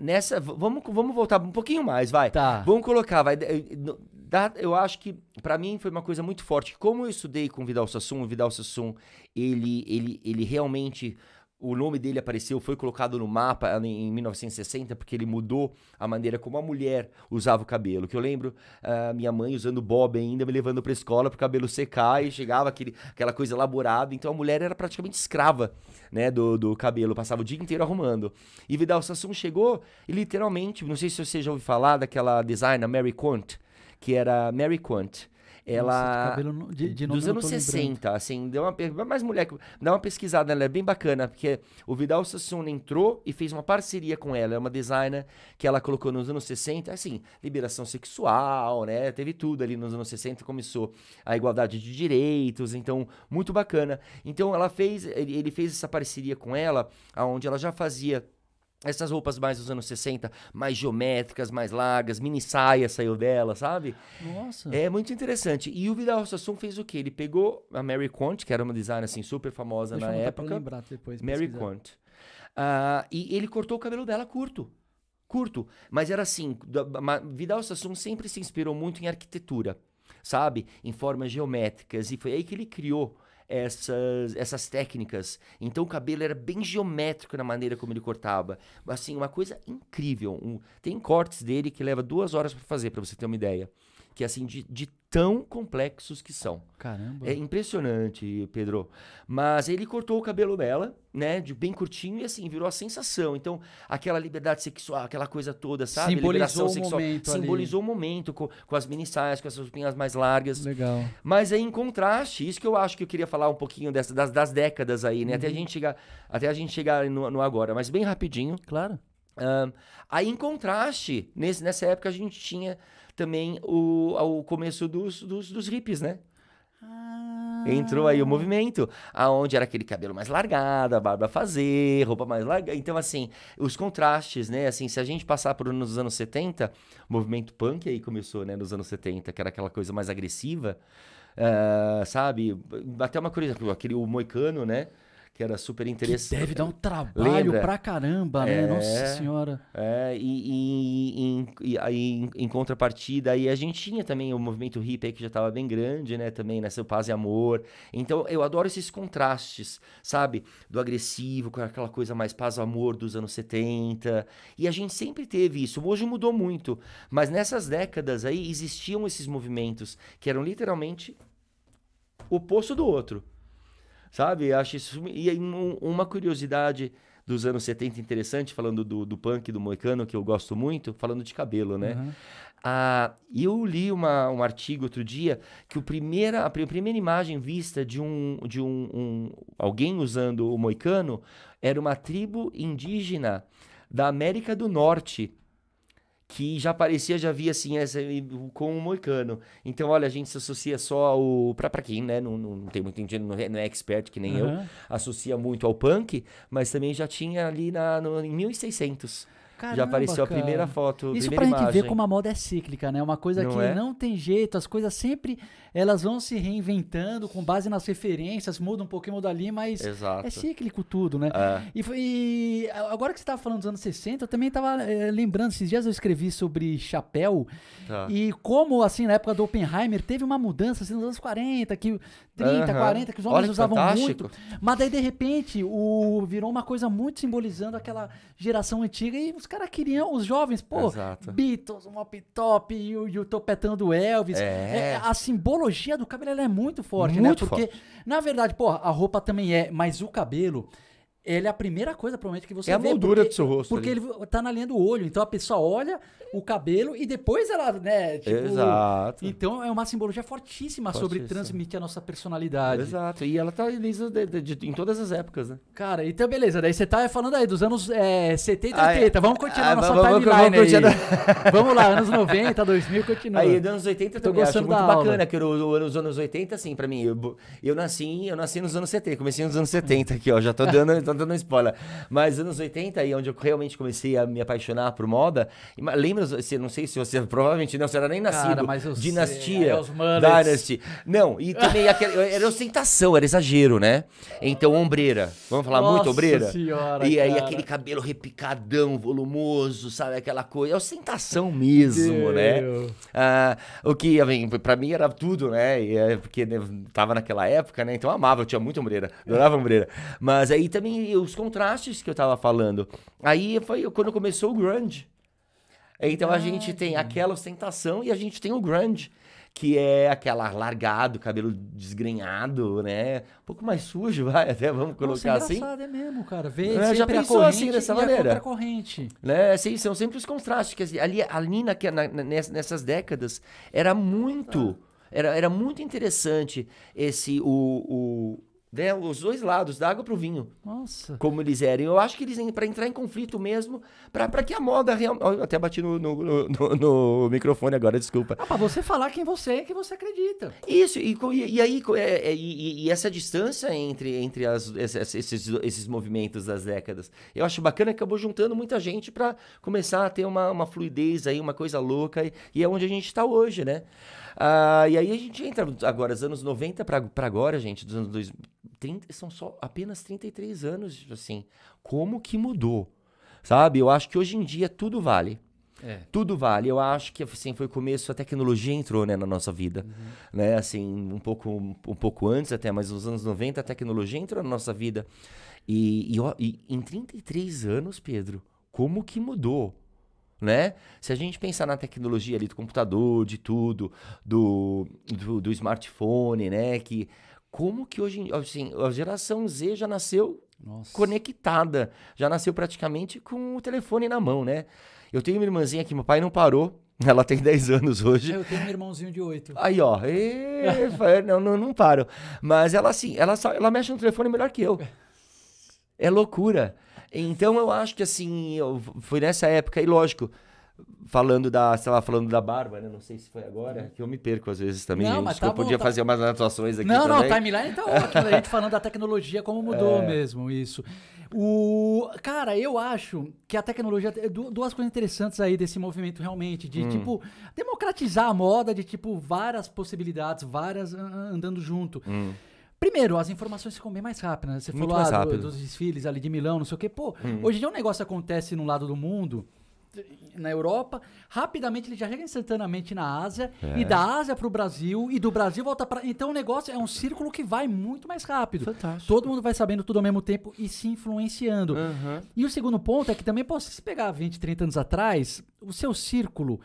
nessa. Vamos, vamos voltar um pouquinho mais, vai. Tá. Vamos colocar, vai. Da, eh, eu acho que, para mim, foi uma coisa muito forte. Como eu estudei com o Vidal Sassoon, o Vidal Sassoon, ele, ele, ele realmente o nome dele apareceu, foi colocado no mapa em 1960, porque ele mudou a maneira como a mulher usava o cabelo. Que eu lembro uh, minha mãe usando bob ainda, me levando para a escola o cabelo secar e chegava aquele, aquela coisa elaborada. Então a mulher era praticamente escrava né, do, do cabelo, passava o dia inteiro arrumando. E Vidal Sassoon chegou e literalmente, não sei se você já ouviu falar daquela designer Mary Quant, que era Mary Quant ela. Nossa, cabelo de, de dos anos 60, assim, deu uma. mais mulher, dá uma pesquisada, ela é bem bacana, porque o Vidal Sassoon entrou e fez uma parceria com ela. É uma designer que ela colocou nos anos 60, assim, liberação sexual, né? Teve tudo ali nos anos 60, começou a igualdade de direitos, então, muito bacana. Então ela fez. Ele fez essa parceria com ela, aonde ela já fazia essas roupas mais dos anos 60, mais geométricas, mais largas, mini saia saiu dela, sabe? Nossa. É muito interessante. E o Vidal Sassoon fez o quê? Ele pegou a Mary Quant, que era uma designer assim super famosa Deixa na eu época. Pra lembrar depois, Mary Quant. Uh, e ele cortou o cabelo dela curto. Curto. Mas era assim, Vidal Sassoon sempre se inspirou muito em arquitetura, sabe? Em formas geométricas. E foi aí que ele criou essas, essas técnicas. Então o cabelo era bem geométrico na maneira como ele cortava. Assim, uma coisa incrível. Um, tem cortes dele que leva duas horas para fazer, para você ter uma ideia. Que é, assim, de, de tão complexos que são. Caramba. É impressionante, Pedro. Mas ele cortou o cabelo dela, né, de bem curtinho e assim virou a sensação. Então, aquela liberdade sexual, aquela coisa toda, sabe? Simbolizou Liberação o sexual, momento simbolizou ali. o momento com, com as mini saias, com as roupinhas mais largas. Legal. Mas aí é em contraste, isso que eu acho que eu queria falar um pouquinho dessa, das, das décadas aí, né, uhum. até a uhum. gente chegar, até a gente chegar no, no agora, mas bem rapidinho. Claro. Um, aí em contraste, nesse, nessa época a gente tinha também o, o começo dos, dos, dos hippies, né? Ah. Entrou aí o movimento, aonde era aquele cabelo mais largado, a barba fazer, roupa mais larga. Então, assim, os contrastes, né? Assim, se a gente passar por nos anos 70, o movimento punk aí começou, né? Nos anos 70, que era aquela coisa mais agressiva, uh, sabe? Até uma curiosidade, aquele o moicano, né? que era super interessante. deve dar um trabalho Lembra? pra caramba, né? É, Nossa senhora. É, e, e, aí, em contrapartida, aí a gente tinha também o movimento hippie aí que já estava bem grande, né? Também nessa paz e amor. Então, eu adoro esses contrastes, sabe? Do agressivo com aquela coisa mais paz e amor dos anos 70. E a gente sempre teve isso. Hoje mudou muito, mas nessas décadas aí existiam esses movimentos que eram literalmente o oposto do outro. Sabe? Acho isso. E um, uma curiosidade dos anos 70 interessante, falando do, do punk, do moicano, que eu gosto muito, falando de cabelo, né? Uhum. Ah, eu li uma, um artigo outro dia que o primeira, a primeira imagem vista de um, de um, um alguém usando o moicano era uma tribo indígena da América do Norte que já parecia, já via assim, essa, com o Moicano. Então, olha, a gente se associa só ao. Pra, pra quem, né? Não, não, não tem muito entendido, não é, não é expert que nem uhum. eu, associa muito ao punk, mas também já tinha ali na, no, em 1600. Caramba, já apareceu cara. a primeira foto, Isso primeira pra imagem. gente ver como a moda é cíclica, né? Uma coisa não que é? não tem jeito, as coisas sempre elas vão se reinventando com base nas referências, muda um pouquinho, muda ali, mas Exato. é cíclico tudo, né? É. E, foi, e, agora que você estava falando dos anos 60, eu também estava é, eh, lembrando, esses dias eu escrevi sobre chapéu tá. e como, assim, na época do Oppenheimer, teve uma mudança, assim, nos anos 40, que 30, uhum. 40, que os homens Olha, usavam fantástico. muito, mas daí, de repente, o, virou uma coisa muito simbolizando aquela geração antiga e os caras queriam, os jovens, pô, Exato. Beatles, um Mop Top e o, o topetão do Elvis. É. É, a simbologia do cabelo é muito forte, né? muito né? Porque, forte. na verdade, pô, a roupa também é, mas o cabelo. Ele é a primeira coisa, provavelmente, que você vê. É a moldura do seu rosto. Porque ali. ele tá na linha do olho. Então a pessoa olha o cabelo e depois ela, né? Tipo, Exato. Então é uma simbologia fortíssima, fortíssima. sobre transmitir a nossa personalidade. Exato. E ela tá de, de, de, em todas as épocas, né? Cara, então beleza. Daí você tá falando aí dos anos é, 70 e 80. Ah, é. Vamos continuar ah, nossa timeline aí. Continuar. vamos lá, anos 90, 2000, continua. Aí, dos anos 80 eu Tô também. Gostando acho muito bacana, que os anos 80, assim, pra mim. Eu, eu, nasci, eu nasci nos anos 70. Comecei nos anos 70 aqui, ó. Já tô dando tô dando um spoiler. Mas anos 80, aí onde eu realmente comecei a me apaixonar por moda. Lembra, você, não sei se você provavelmente não, você era nem nascido. Cara, Dinastia. É, é sei, Dynasty. Não, e também aquela, era ostentação, era exagero, né? Então, ombreira. Vamos falar Nossa muito ombreira? Senhora, e aí aquele cabelo repicadão, volumoso, sabe? Aquela coisa. É ostentação mesmo, né? Ah, o que, vem, assim, pra mim era tudo, né? É porque né, tava naquela época, né? Então eu amava, eu tinha muito ombreira, adorava ombreira. Mas aí também os contrastes que eu tava falando. Aí foi quando começou o grunge. Então ah, a gente ah, tem aquela ostentação e a gente tem o grunge, que é aquela largado, cabelo desgrenhado, né? Um pouco mais sujo, vai, até vamos colocar Nossa, é engraçado, assim. é mesmo, cara. Vê, é, já pensou assim corrente, assim dessa maneira. corrente. Né? Assim, são sempre os contrastes que ali ali na, na, nessas décadas era muito ah. era, era muito interessante esse o, o né? Os dois lados, da água para o vinho. Nossa. Como eles eram. Eu acho que eles, para entrar em conflito mesmo, para que a moda realmente. Até bati no, no, no, no, microfone agora, desculpa. Ah, para você falar quem você é, que você acredita. Isso, e, e, e aí, é, é, e, e, essa distância entre, entre as, esses, esses movimentos das décadas. Eu acho bacana que acabou juntando muita gente para começar a ter uma, uma fluidez aí, uma coisa louca, e, e é onde a gente está hoje, né? Ah, e aí a gente entra agora, dos anos 90 para agora, gente, dos anos 2000 30, são só apenas 33 anos, assim. Como que mudou? Sabe? Eu acho que hoje em dia tudo vale. É. Tudo vale. Eu acho que assim foi o começo, a tecnologia entrou né, na nossa vida. Uhum. Né? Assim, um pouco, um, pouco antes até, mas nos anos 90 a tecnologia entrou na nossa vida. E, e, e em 33 anos, Pedro, como que mudou? Né? Se a gente pensar na tecnologia ali do computador, de tudo, do, do, do smartphone, né? Que como que hoje, assim, a geração Z já nasceu Nossa. conectada, já nasceu praticamente com o telefone na mão, né? Eu tenho uma irmãzinha que meu pai não parou, ela tem 10 anos hoje. Eu tenho um irmãozinho de 8. Aí, ó. E... não, não, não paro. Mas ela, assim, ela, só, ela mexe no telefone melhor que eu. É loucura. Então, eu acho que, assim, eu, foi nessa época, e lógico, falando da, sei lá, falando da barba, né? Não sei se foi agora, que eu me perco às vezes também, não, gente, mas tá eu bom, podia tá... fazer umas anotações aqui Não, também. não, timeline tá ótimo, a gente falando da tecnologia, como mudou é... mesmo isso. O... Cara, eu acho que a tecnologia, é duas coisas interessantes aí desse movimento realmente, de hum. tipo, democratizar a moda, de tipo, várias possibilidades, várias ah, ah, andando junto. Hum. Primeiro, as informações ficam bem mais rápidas. Né? Você Muito falou ah, do, dos desfiles ali de Milão, não sei o quê. Pô, hum. hoje em dia um negócio acontece num lado do mundo, na Europa, rapidamente ele já chega instantaneamente na Ásia, é. e da Ásia para o Brasil, e do Brasil volta para. Então o negócio é um círculo que vai muito mais rápido. Fantástico. Todo mundo vai sabendo tudo ao mesmo tempo e se influenciando. Uhum. E o segundo ponto é que também, pô, se você pegar 20, 30 anos atrás, o seu círculo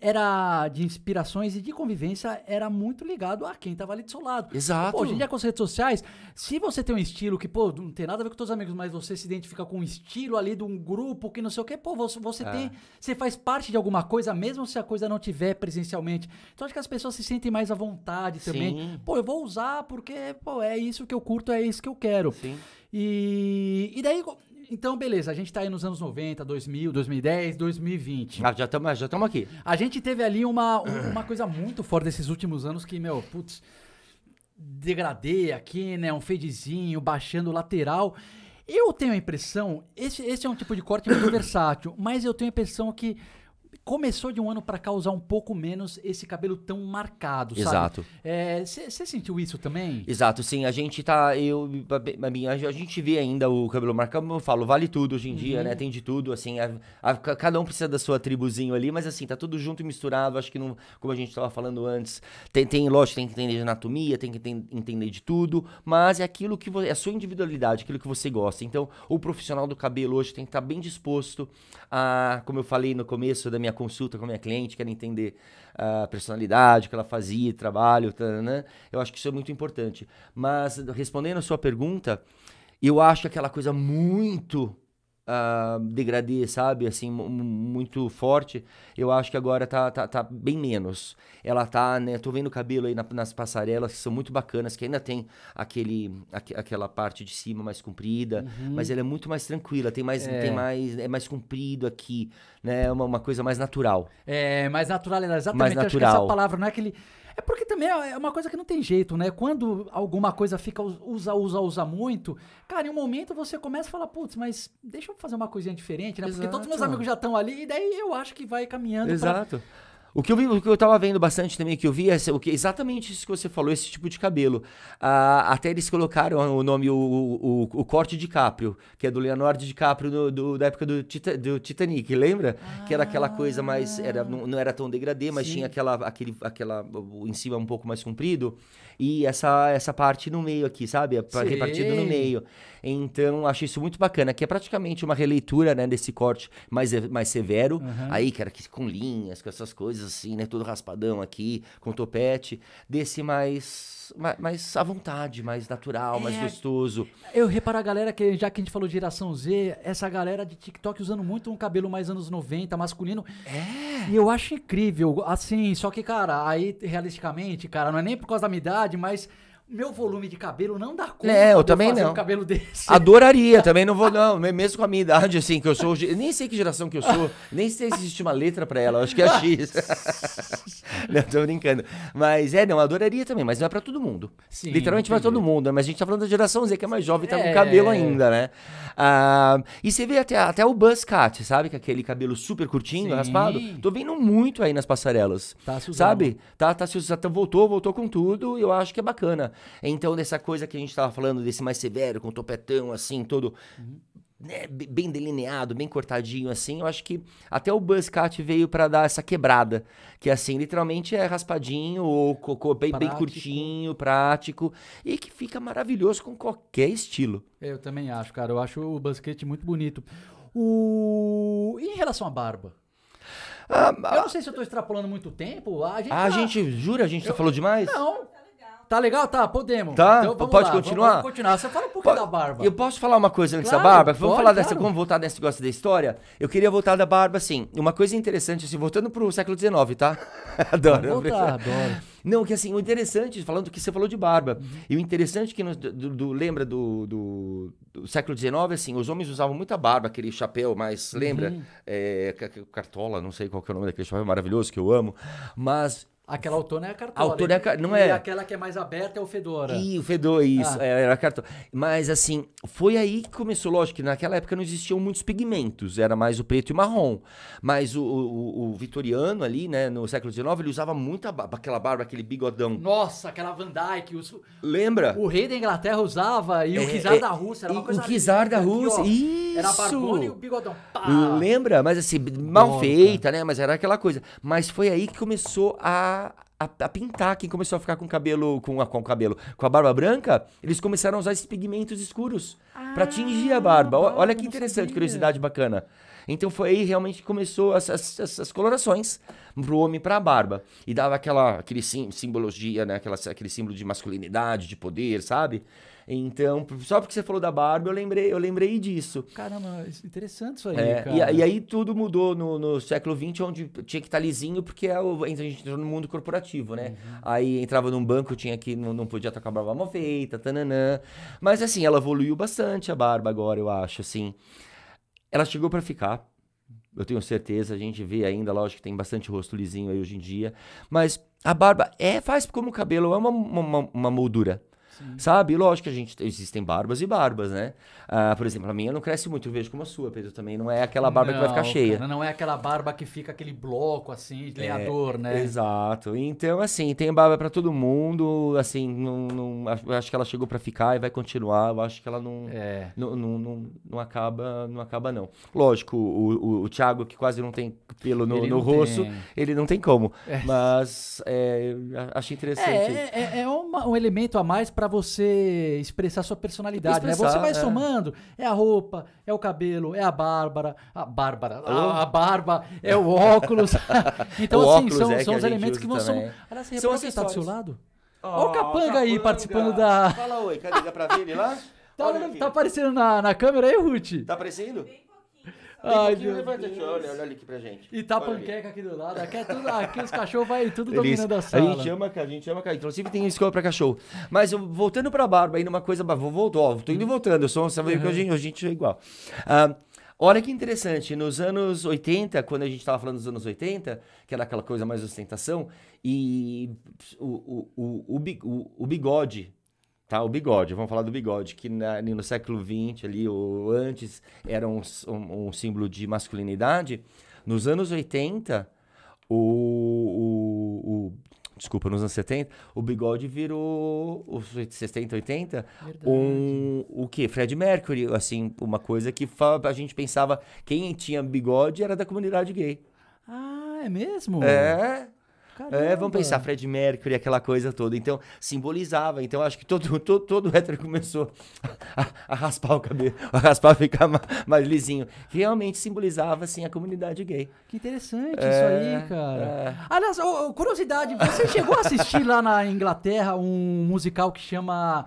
era de inspirações e de convivência era muito ligado a quem tava ali do seu lado. Exato. Pô, hoje em dia com as redes sociais, se você tem um estilo que, pô, não tem nada a ver com seus amigos, mas você se identifica com um estilo ali de um grupo que não sei o quê, pô, você, você é. tem. Você faz parte de alguma coisa, mesmo se a coisa não tiver presencialmente. Então acho que as pessoas se sentem mais à vontade também. Sim. Pô, eu vou usar porque, pô, é isso que eu curto, é isso que eu quero. Sim. E, e daí, então, beleza, a gente tá aí nos anos 90, 2000, 2010, 2020. Ah, já estamos já aqui. A gente teve ali uma, uma coisa muito forte desses últimos anos que, meu, putz, degradê aqui, né? Um fadezinho, baixando lateral. Eu tenho a impressão, esse, esse é um tipo de corte muito versátil, mas eu tenho a impressão que começou de um ano para causar um pouco menos esse cabelo tão marcado, Exato. sabe? Exato. É, Você sentiu isso também? Exato, sim. A gente tá. Eu, a, minha, a gente vê ainda o cabelo marcado, eu falo, vale tudo hoje em dia, uhum. né? Tem de tudo, assim. A, a, cada um precisa da sua tribuzinho ali, mas assim, tá tudo junto e misturado. Acho que não, como a gente estava falando antes, tem, tem, lógico, tem que entender de anatomia, tem que tem, entender de tudo, mas é aquilo que é a sua individualidade, aquilo que você gosta. Então, o profissional do cabelo hoje tem que estar tá bem disposto a, como eu falei no começo da minha consulta com a minha cliente, quero entender a personalidade, o que ela fazia, trabalho, tá, né, né. Eu acho que isso é muito importante. Mas respondendo a sua pergunta, eu acho aquela coisa muito uh, degradê, sabe? Assim, muito forte. Eu acho que agora tá, tá, tá, bem menos. Ela tá, né? Tô vendo o cabelo aí na, nas passarelas, que são muito bacanas, que ainda tem aquele, aqu aquela parte de cima mais comprida, uhum. mas ela é muito mais tranquila, tem mais, é. tem mais, é mais comprido aqui, né? É uma, uma coisa mais natural. É, mais natural, exatamente. Mais natural. essa palavra, não é aquele... É porque também é, é uma coisa que não tem jeito, né? Quando alguma coisa fica usa, usa, usa muito, cara, em um momento você começa a falar, putz, mas deixa eu fazer uma coisinha diferente, né? Porque todos os meus amigos já estão ali, e daí eu acho que vai caminhando. Exato. Pra... O que eu vi, o que eu tava vendo bastante também, que eu vi é o que, exatamente isso que você falou, esse tipo de cabelo. Ah, até eles colocaram o nome, o, o, o corte que é do Leonardo DiCaprio do, do da época do, Tita, do Titanic, lembra? Ah, que era aquela coisa mais. Era, não, não era tão degradê, mas sim. tinha aquela, aquele, aquela. em cima um pouco mais comprido. E essa, essa parte no meio aqui, sabe? Sim. Repartido no meio. Então, achei isso muito bacana, que é praticamente uma releitura né, desse corte mais, mais severo. Uhum. Aí, cara, era com linhas, com essas coisas assim, né? Todo raspadão aqui, com topete. Desse mais, mais, mais à vontade, mais natural, é, mais gostoso. Eu reparo a galera que, já que a gente falou de geração Z, essa galera de TikTok usando muito um cabelo mais anos 90, masculino. É. E eu acho incrível, assim, só que, cara, aí realisticamente, cara, não é nem por causa da minha idade, mas meu volume de cabelo não dá conta. É, eu também fazer não. Um cabelo desse. Adoraria, também não vou não, mesmo com a minha idade assim, que eu sou, nem sei que geração que eu sou, nem sei se existe uma letra para ela, acho que é a X. não, tô brincando. Mas é, não, adoraria também, mas não é para todo mundo. Sim, Literalmente para todo mundo, né? mas a gente tá falando da geração Z que é mais jovem, tá é... com cabelo ainda, né? Ah, e você vê até até o buzz cut, sabe, que é aquele cabelo super curtinho, Sim. raspado. Tô vendo muito aí nas passarelas. Tá se usando. Sabe? Tá, tá se usando, tá, voltou, voltou com tudo, e eu acho que é bacana. Então, dessa coisa que a gente estava falando, desse mais severo, com o topetão, assim, todo. Uhum. Né, bem delineado, bem cortadinho, assim, eu acho que até o Buzzcut veio para dar essa quebrada, que assim, literalmente é raspadinho ou cocô bem, bem, curtinho, prático, e que fica maravilhoso com qualquer estilo. Eu também acho, cara, eu acho o Buzzcut muito bonito. O... E em relação à barba? Ah, eu não ah, sei se eu estou extrapolando muito tempo, a gente... Ah, tá a tá... gente, jura, a gente tá eu... falou demais? Não, Tá legal? Tá, podemos. Tá? Então, Pode lá, continuar? Vamos, vamos continuar. Você fala um pouco da barba. Eu posso falar uma coisa antes claro, da barba? Vamos pode, falar dessa, claro. como voltar nesse negócio da história? Eu queria voltar da barba, assim, uma coisa interessante, assim, voltando pro século XIX, tá? adoro. Voltar, adoro. Não, que assim, o interessante, falando que você falou de barba, uhum. e o interessante é que do, do, lembra do, do, do, século XIX, assim, os homens usavam muita barba, aquele chapéu, mas lembra? Uhum. É, cartola, não sei qual que é o nome daquele chapéu maravilhoso que eu amo, mas Aquela autona é a cartola. A autona né? é a car... não e é. aquela que é mais aberta é o Fedora. E o Fedora, isso. Ah. É, era a cartola. Mas assim, foi aí que começou. Lógico que naquela época não existiam muitos pigmentos. Era mais o preto e o marrom. Mas o, o, o vitoriano ali, né, no século XIX, ele usava muita barba, aquela barba, aquele bigodão. Nossa, aquela Van Dyke. Os... Lembra? O rei da Inglaterra usava e é, o Kizar é, da Rússia. Era uma coisa o Kizar da Rússia, isso. Era a barbona e o bigodão. Pá. Lembra? Mas assim, mal Nossa. feita, né? Mas era aquela coisa. Mas foi aí que começou a a, a, pintar. Quem começou a ficar com o cabelo, com, a, com o cabelo, com a barba branca, eles começaram a usar esses pigmentos escuros ah, para tingir a barba. Olha que interessante, curiosidade bacana. Então foi aí realmente que começou essas, essas colorações pro homem para a barba. E dava aquela aquele sim, simbologia, né? Aquela, aquele símbolo de masculinidade, de poder, sabe? Então, só porque você falou da barba eu lembrei, eu lembrei disso. Caramba, interessante isso aí, é, cara. E, e, aí tudo mudou no, no século XX, onde tinha que estar tá lisinho, porque a, é a gente entrou no mundo corporativo, né? Uhum. Aí entrava num banco, tinha que não, não podia tocar a barba mal feita, tananã. Mas assim, ela evoluiu bastante a barba agora, eu acho, assim. Ela chegou para ficar. Eu tenho certeza, a gente vê ainda, lógico que tem bastante rosto lisinho aí hoje em dia. Mas a barba é faz como o cabelo, é uma, uma, uma moldura. Sim. Sabe? Lógico que a gente existem barbas e barbas, né? Ah, por exemplo, a minha não cresce muito, eu vejo como a sua, Pedro, também. Não é aquela barba não, que vai ficar cheia. Cara, não é aquela barba que fica aquele bloco assim, de é, lenhador, é, né? Exato. Então, assim, tem barba para todo mundo, assim, não, não, acho que ela chegou para ficar e vai continuar. Eu acho que ela não, é. não, não, não, não, acaba, não acaba, não. Lógico, o, o, o Thiago, que quase não tem pelo no, no rosto, tem. ele não tem como. É. Mas é, achei interessante. É, é, é, é uma, um elemento a mais para para você expressar sua personalidade, expressar, né? Você vai é. somando, é a roupa, é o cabelo, é a Bárbara, a Bárbara, a, oh. a barba, é o óculos. então, o assim, óculos são, é são os elementos que vão são. Aliás, você repara que está do seu lado? Oh, Olha o capanga, capanga aí participando da. Fala oi, cadê? Dá pra ver ele lá? Tá, tá, aparecendo na, na câmera aí, Ruth? Tá aparecendo? Sim. Ai, Deus Deus. olha, ali aqui pra gente. E tá olha panqueca aqui. aqui do lado. Aqui, é tudo, aqui os cachorros vai tudo dominando a sala. A gente ama, a gente ama, cara. Inclusive tem escola pra cachorro. Mas voltando pra barba, ainda uma coisa, vou voltar. ó, tô indo e voltando, eu sou, sabe uhum. que a gente, a gente é igual. Olha que interessante, nos anos 80, quando a gente estava falando dos anos 80, que era aquela coisa mais ostentação, e o, o, o, o bigode Tá, o bigode, vamos falar do bigode, que na, no século XX, ali, ou antes, era um, um, um, símbolo de masculinidade. Nos anos 80, o, o, o desculpa, nos anos 70, o bigode virou, os 70, 80, um, o que? Fred Mercury, assim, uma coisa que a gente pensava, quem tinha bigode era da comunidade gay. Ah, é mesmo? É. É, vamos pensar, Fred Mercury, aquela coisa toda. Então, simbolizava. Então, acho que todo, todo, todo hétero começou a, a raspar o cabelo, a raspar, ficar mais, mais lisinho. Realmente simbolizava, assim, a comunidade gay. Que interessante é, isso aí, cara. É. Aliás, curiosidade, você chegou a assistir lá na Inglaterra um musical que chama...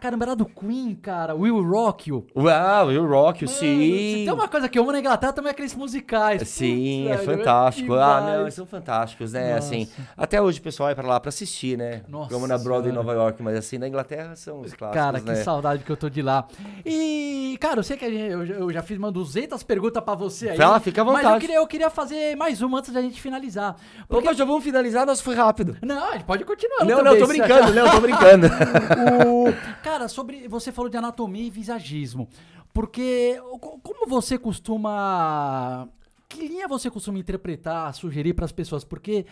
Caramba, era do Queen, cara. Will Rock You. Uau, Will Rock You, sim. tem uma coisa que eu amo na Inglaterra também é aqueles musicais. Sim, é fantástico. ah, não, eles são fantásticos, né? Nossa. Assim, até hoje o pessoal vai pra lá pra assistir, né? Nossa. Como na Broadway em Nova York, mas assim, na Inglaterra são os clássicos. Cara, que né? saudade que eu tô de lá. E, cara, eu sei que gente, eu, eu, já fiz umas 200 perguntas pra você aí. Tá, fica à vontade. Mas eu queria, eu queria fazer mais uma antes da gente finalizar. Porque... Opa, já vamos finalizar, nós foi Rápido. Não, a gente pode continuar. Não, não, eu tô brincando, não, tô brincando. o... Cara, sobre você falou de anatomia e visagismo, porque como você costuma que linha você costuma interpretar, sugerir para as pessoas? Porque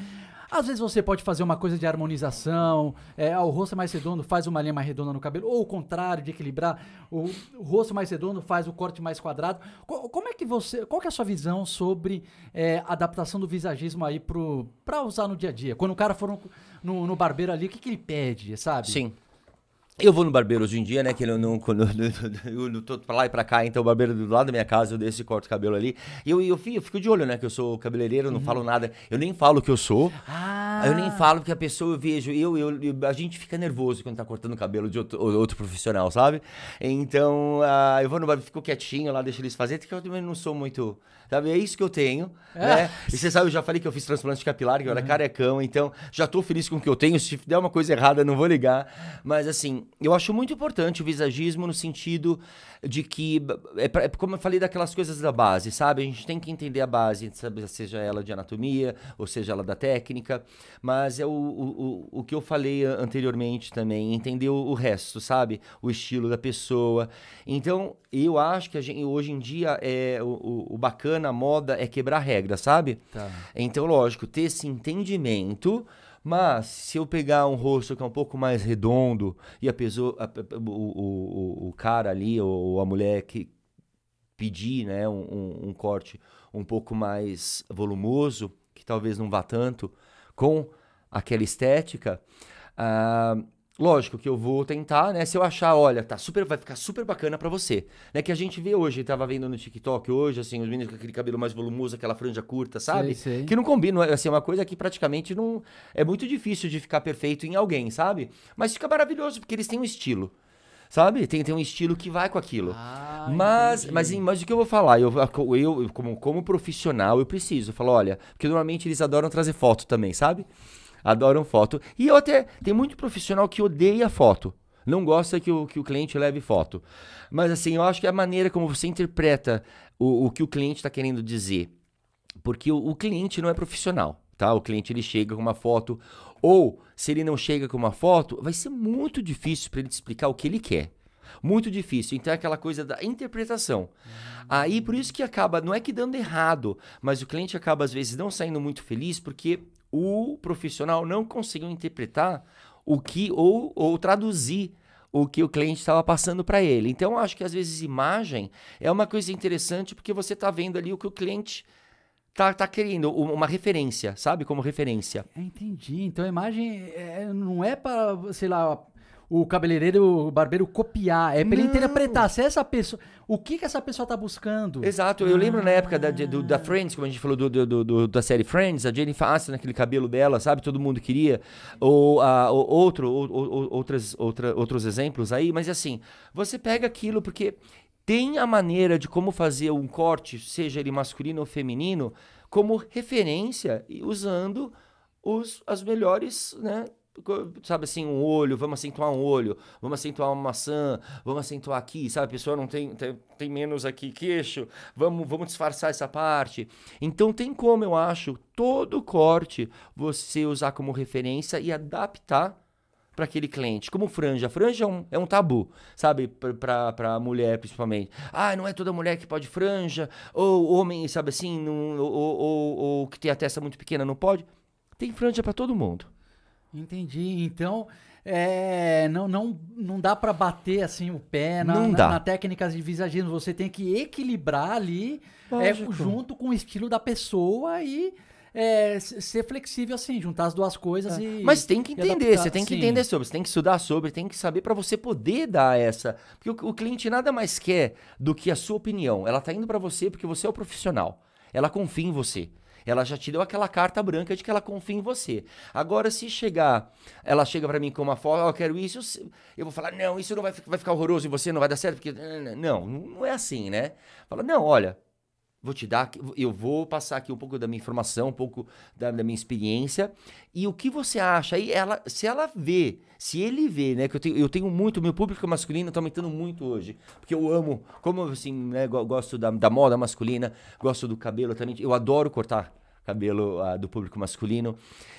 às vezes você pode fazer uma coisa de harmonização, é, ah, o rosto é mais redondo, faz uma linha mais redonda no cabelo, ou o contrário, de equilibrar, o, o rosto mais redondo faz o corte mais quadrado. Co como é que você, qual que é a sua visão sobre é, adaptação do visagismo aí para usar no dia a dia? Quando o cara for no, no, no barbeiro ali, o que, que ele pede, sabe? Sim. Eu vou no barbeiro hoje em dia, né? Que eu não, quando eu não tô pra lá e pra cá, então o barbeiro do lado da minha casa, eu desço e corto o cabelo ali. E eu, eu, eu fico de olho, né? Que eu sou cabeleireiro, não uhum. falo nada. Eu nem falo o que eu sou. Ah. Eu nem falo que a pessoa eu vejo. Eu, eu, eu, a gente fica nervoso quando tá cortando o cabelo de outro, outro profissional, sabe? Então, uh, eu vou no barbeiro, fico quietinho lá, deixo eles fazerem, porque eu também não sou muito. Sabe? É isso que eu tenho, é. né? E você sabe, eu já falei que eu fiz transplante de capilar, que eu uhum. era carecão, então já tô feliz com o que eu tenho. Se der uma coisa errada, não vou ligar. Mas assim eu acho muito importante o visagismo no sentido de que, é, pra, é, como eu falei daquelas coisas da base, sabe? A gente tem que entender a base, seja ela de anatomia, ou seja ela da técnica, mas é o, o, o, o que eu falei anteriormente também, entender o, o, resto, sabe? O estilo da pessoa. Então, eu acho que gente, hoje em dia é o, o, bacana, a moda é quebrar regra, sabe? Tá. Então, lógico, ter esse entendimento mas se eu pegar um rosto que é um pouco mais redondo e a pessoa, a, o, o, o cara ali ou a mulher que pedir né, um, um, um corte um pouco mais volumoso, que talvez não vá tanto, com aquela estética, ah, Lógico que eu vou tentar, né? Se eu achar, olha, tá super, vai ficar super bacana para você. Né? Que a gente vê hoje, tava vendo no TikTok hoje, assim, os meninos com aquele cabelo mais volumoso, aquela franja curta, sabe? Sei, sei. Que não combina, é, assim, é uma coisa que praticamente não. É muito difícil de ficar perfeito em alguém, sabe? Mas fica maravilhoso, porque eles têm um estilo sabe? Tem, tem um estilo que vai com aquilo. Ah, mas, mas, mas o que eu vou falar? Eu, eu como, como profissional, eu preciso. Eu falo, olha, porque normalmente eles adoram trazer foto também, sabe? adoram foto. E eu até. Tem muito profissional que odeia foto. Não gosta que o, que o cliente leve foto. Mas assim, eu acho que é a maneira como você interpreta o, o que o cliente está querendo dizer. Porque o, o cliente não é profissional. Tá? O cliente ele chega com uma foto, ou se ele não chega com uma foto, vai ser muito difícil para ele te explicar o que ele quer. Muito difícil. Então é aquela coisa da interpretação. Aí por isso que acaba, não é que dando errado, mas o cliente acaba às vezes não saindo muito feliz porque o profissional não conseguiu interpretar o que ou, ou traduzir o que o cliente estava passando para ele. Então, acho que às vezes imagem é uma coisa interessante porque você está vendo ali o que o cliente tá, tá querendo uma referência, sabe? Como referência. entendi. Então a imagem é, não é para, sei lá, o cabeleireiro, o barbeiro copiar, é pra ele interpretar. Se essa pessoa. O que que essa pessoa tá buscando? Exato, eu lembro na época da, do- da ah. Friends, como a gente falou do, do- do- da série Friends, a Jennifer Aniston naquele cabelo dela, sabe? Todo mundo queria. Ou, a outro, ou- ou- outras, outra, outros exemplos aí, mas assim, você pega aquilo porque tem a maneira de como fazer um corte, seja ele masculino ou feminino, como referência e usando os, as melhores, né? sabe assim, um olho, vamos acentuar um olho, vamos acentuar uma maçã, vamos acentuar aqui, sabe? A pessoa não tem, tem, tem menos aqui queixo, vamos, vamos disfarçar essa parte. Então tem como, eu acho, todo corte você usar como referência e adaptar para aquele cliente. Como franja. Franja é um, é um tabu, sabe? Para mulher, principalmente. Ah, não é toda mulher que pode franja, ou homem, sabe assim, não, ou, ou, ou, ou que tem a testa muito pequena não pode. Tem franja para todo mundo. Entendi. Então, é, não, não, não dá para bater assim o pé na, não na, na técnica de visagismo. Você tem que equilibrar ali é, junto com o estilo da pessoa e é, ser flexível assim, juntar as duas coisas é. e. Mas tem que entender, você tem que Sim. entender sobre, você tem que estudar sobre, tem que saber para você poder dar essa. Porque o, o cliente nada mais quer do que a sua opinião. Ela tá indo para você porque você é o profissional. Ela confia em você. Ela já te deu aquela carta branca de que ela confia em você. Agora, se chegar, ela chega para mim com uma foto, oh, eu quero isso, eu vou falar, não, isso não vai, vai ficar horroroso em você, não vai dar certo, porque. Não, não é assim, né? Fala, não, olha, Vou te dar, eu vou passar aqui um pouco da minha informação, um pouco da, da minha experiência. E o que você acha? Aí ela, se ela vê, se ele vê, né? Que eu tenho, eu tenho muito, meu público masculino tá aumentando muito hoje. Porque eu amo, como assim, né? Gosto da, da moda masculina, gosto do cabelo também. Eu adoro cortar cabelo ah, do público masculino.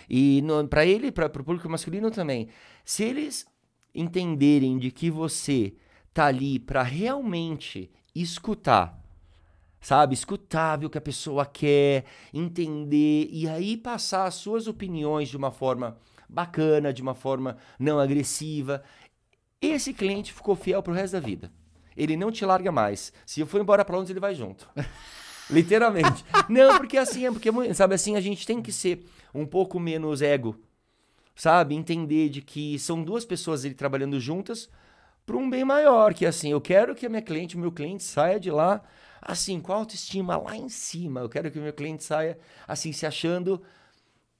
E para ele, para o público masculino também. Se eles entenderem de que você tá ali para realmente escutar sabe? Escutar o que a pessoa quer, entender e aí passar as suas opiniões de uma forma bacana, de uma forma não agressiva. Esse cliente ficou fiel pro resto da vida. Ele não te larga mais. Se eu for embora para onde ele vai junto. Literalmente. não, porque assim, é porque, é sabe, assim a gente tem que ser um pouco menos ego, sabe? Entender de que são duas pessoas ele trabalhando juntas para um bem maior, que é assim, eu quero que a minha cliente, o meu cliente saia de lá assim, com a autoestima lá em cima. Eu quero que o meu cliente saia, assim, se achando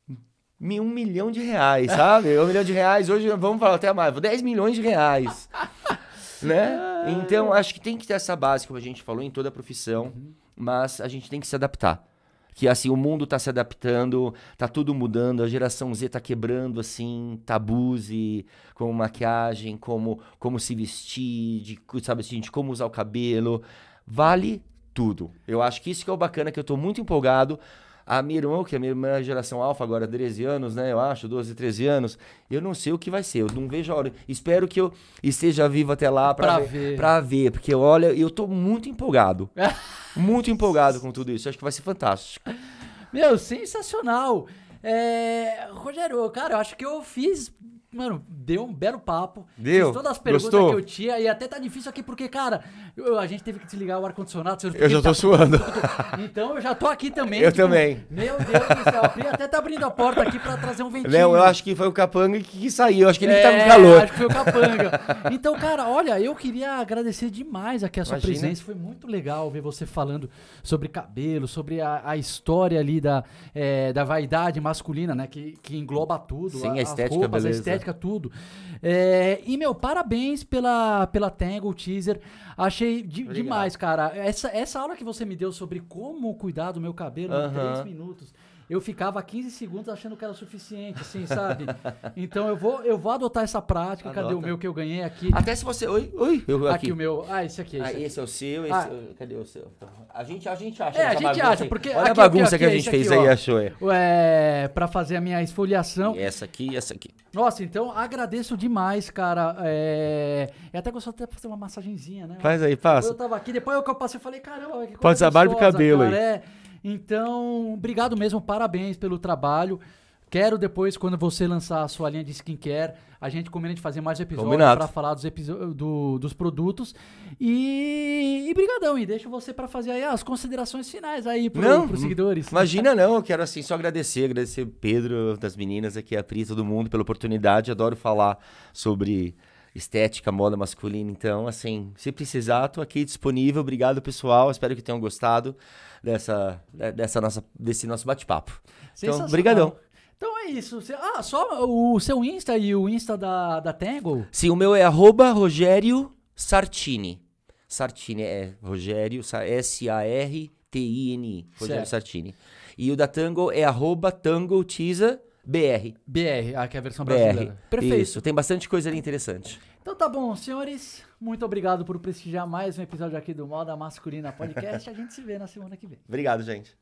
um milhão de reais, sabe? um milhão de reais, hoje vamos falar até mais, 10 milhões de reais. né? Ah. Então, acho que tem que ter essa base, como a gente falou, em toda a profissão, uhum. mas a gente tem que se adaptar. Que assim, o mundo está se adaptando, tá tudo mudando, a geração Z tá quebrando assim, tabus e como maquiagem, como como se vestir, de, sabe assim, de como usar o cabelo. Vale tudo. Eu acho que isso que é o bacana, que eu tô muito empolgado. A minha irmã, que é a minha irmã é geração alfa agora, 13 anos, né? Eu acho, 12, 13 anos. Eu não sei o que vai ser, eu não vejo a hora. Espero que eu esteja vivo até lá para ver, ver, porque olha, eu tô muito empolgado. muito empolgado com tudo isso. acho que vai ser fantástico. Meu, sensacional. É, Rogério, cara, eu acho que eu fiz mano, deu um belo papo. Deu. Fiz todas as perguntas Gostou? que eu tinha e até tá difícil aqui porque, cara, eu, a gente teve que desligar o ar-condicionado. Eu já tô tá... suando. Então eu já tô aqui também. Eu tipo, também. Meu Deus do céu, a até tá abrindo a porta aqui pra trazer um ventinho. Léo, eu acho que foi o Capanga que saiu. Eu acho que ele é, que tá com é, calor. acho que foi o Capanga. Então, cara, olha, eu queria agradecer demais aqui a sua Imagina. presença. Foi muito legal ver você falando sobre cabelo, sobre a, a história ali da, é, da vaidade masculina, né? Que, que engloba tudo. Sim, a, a estética, roupas, beleza. A estética estética, tudo. É, e, meu, parabéns pela, pela Tangle teaser. Achei de, demais, cara. Essa, essa aula que você me deu sobre como cuidar do meu cabelo uh -huh. em 3 minutos eu ficava 15 segundos achando que era suficiente, assim, sabe? Então eu vou, eu vou adotar essa prática. Cadê o meu que eu ganhei aqui? Até se você. Oi, oi. Eu, aqui. aqui. o meu. Ah, esse aqui. Esse, ah, aqui. esse é o seu, esse. Ah. É cadê o seu? Então, a gente, a gente acha. É, a gente bagunça, acha, porque. Olha aqui, a bagunça que a gente fez aí, achou, é. é. Pra fazer a minha esfoliação. E essa aqui e essa aqui. Nossa, então agradeço demais, cara. É, eu é até gostaria até fazer uma massagenzinha, né? Faz aí, passa. Eu tava aqui, depois eu passei e falei, caramba, que coisa Pode barba e cabelo cara, aí. É... Então, obrigado mesmo, parabéns pelo trabalho. Quero depois, quando você lançar a sua linha de skincare, a gente combina de fazer mais episódios para falar dos, do, dos produtos. E, e brigadão, e deixo você para fazer aí as considerações finais aí para os hum, seguidores. Imagina não, eu quero assim só agradecer, agradecer o Pedro, das meninas aqui, a Pri, todo mundo pela oportunidade. Adoro falar sobre estética, moda masculina. Então, assim, se precisar, aqui disponível. Obrigado, pessoal. Espero que tenham gostado dessa, né, dessa nossa, desse nosso bate-papo. Então, brigadão. Então é isso. Ah, só o seu Insta e o Insta da, da Tango? Sim, o meu é arroba Rogério Sartini. Sartini é Rogério, S-A-R-T-I-N-I. Rogério certo. Sartini. E o da Tango é arroba tangotiza BR. BR, ah, que é a versão brasileira. BR. Perfeito. Isso, tem bastante coisa ali interessante. Então tá bom, senhores. Muito obrigado por prestigiar mais um episódio aqui do Moda Masculina Podcast. A gente se vê na semana que vem. Obrigado, gente.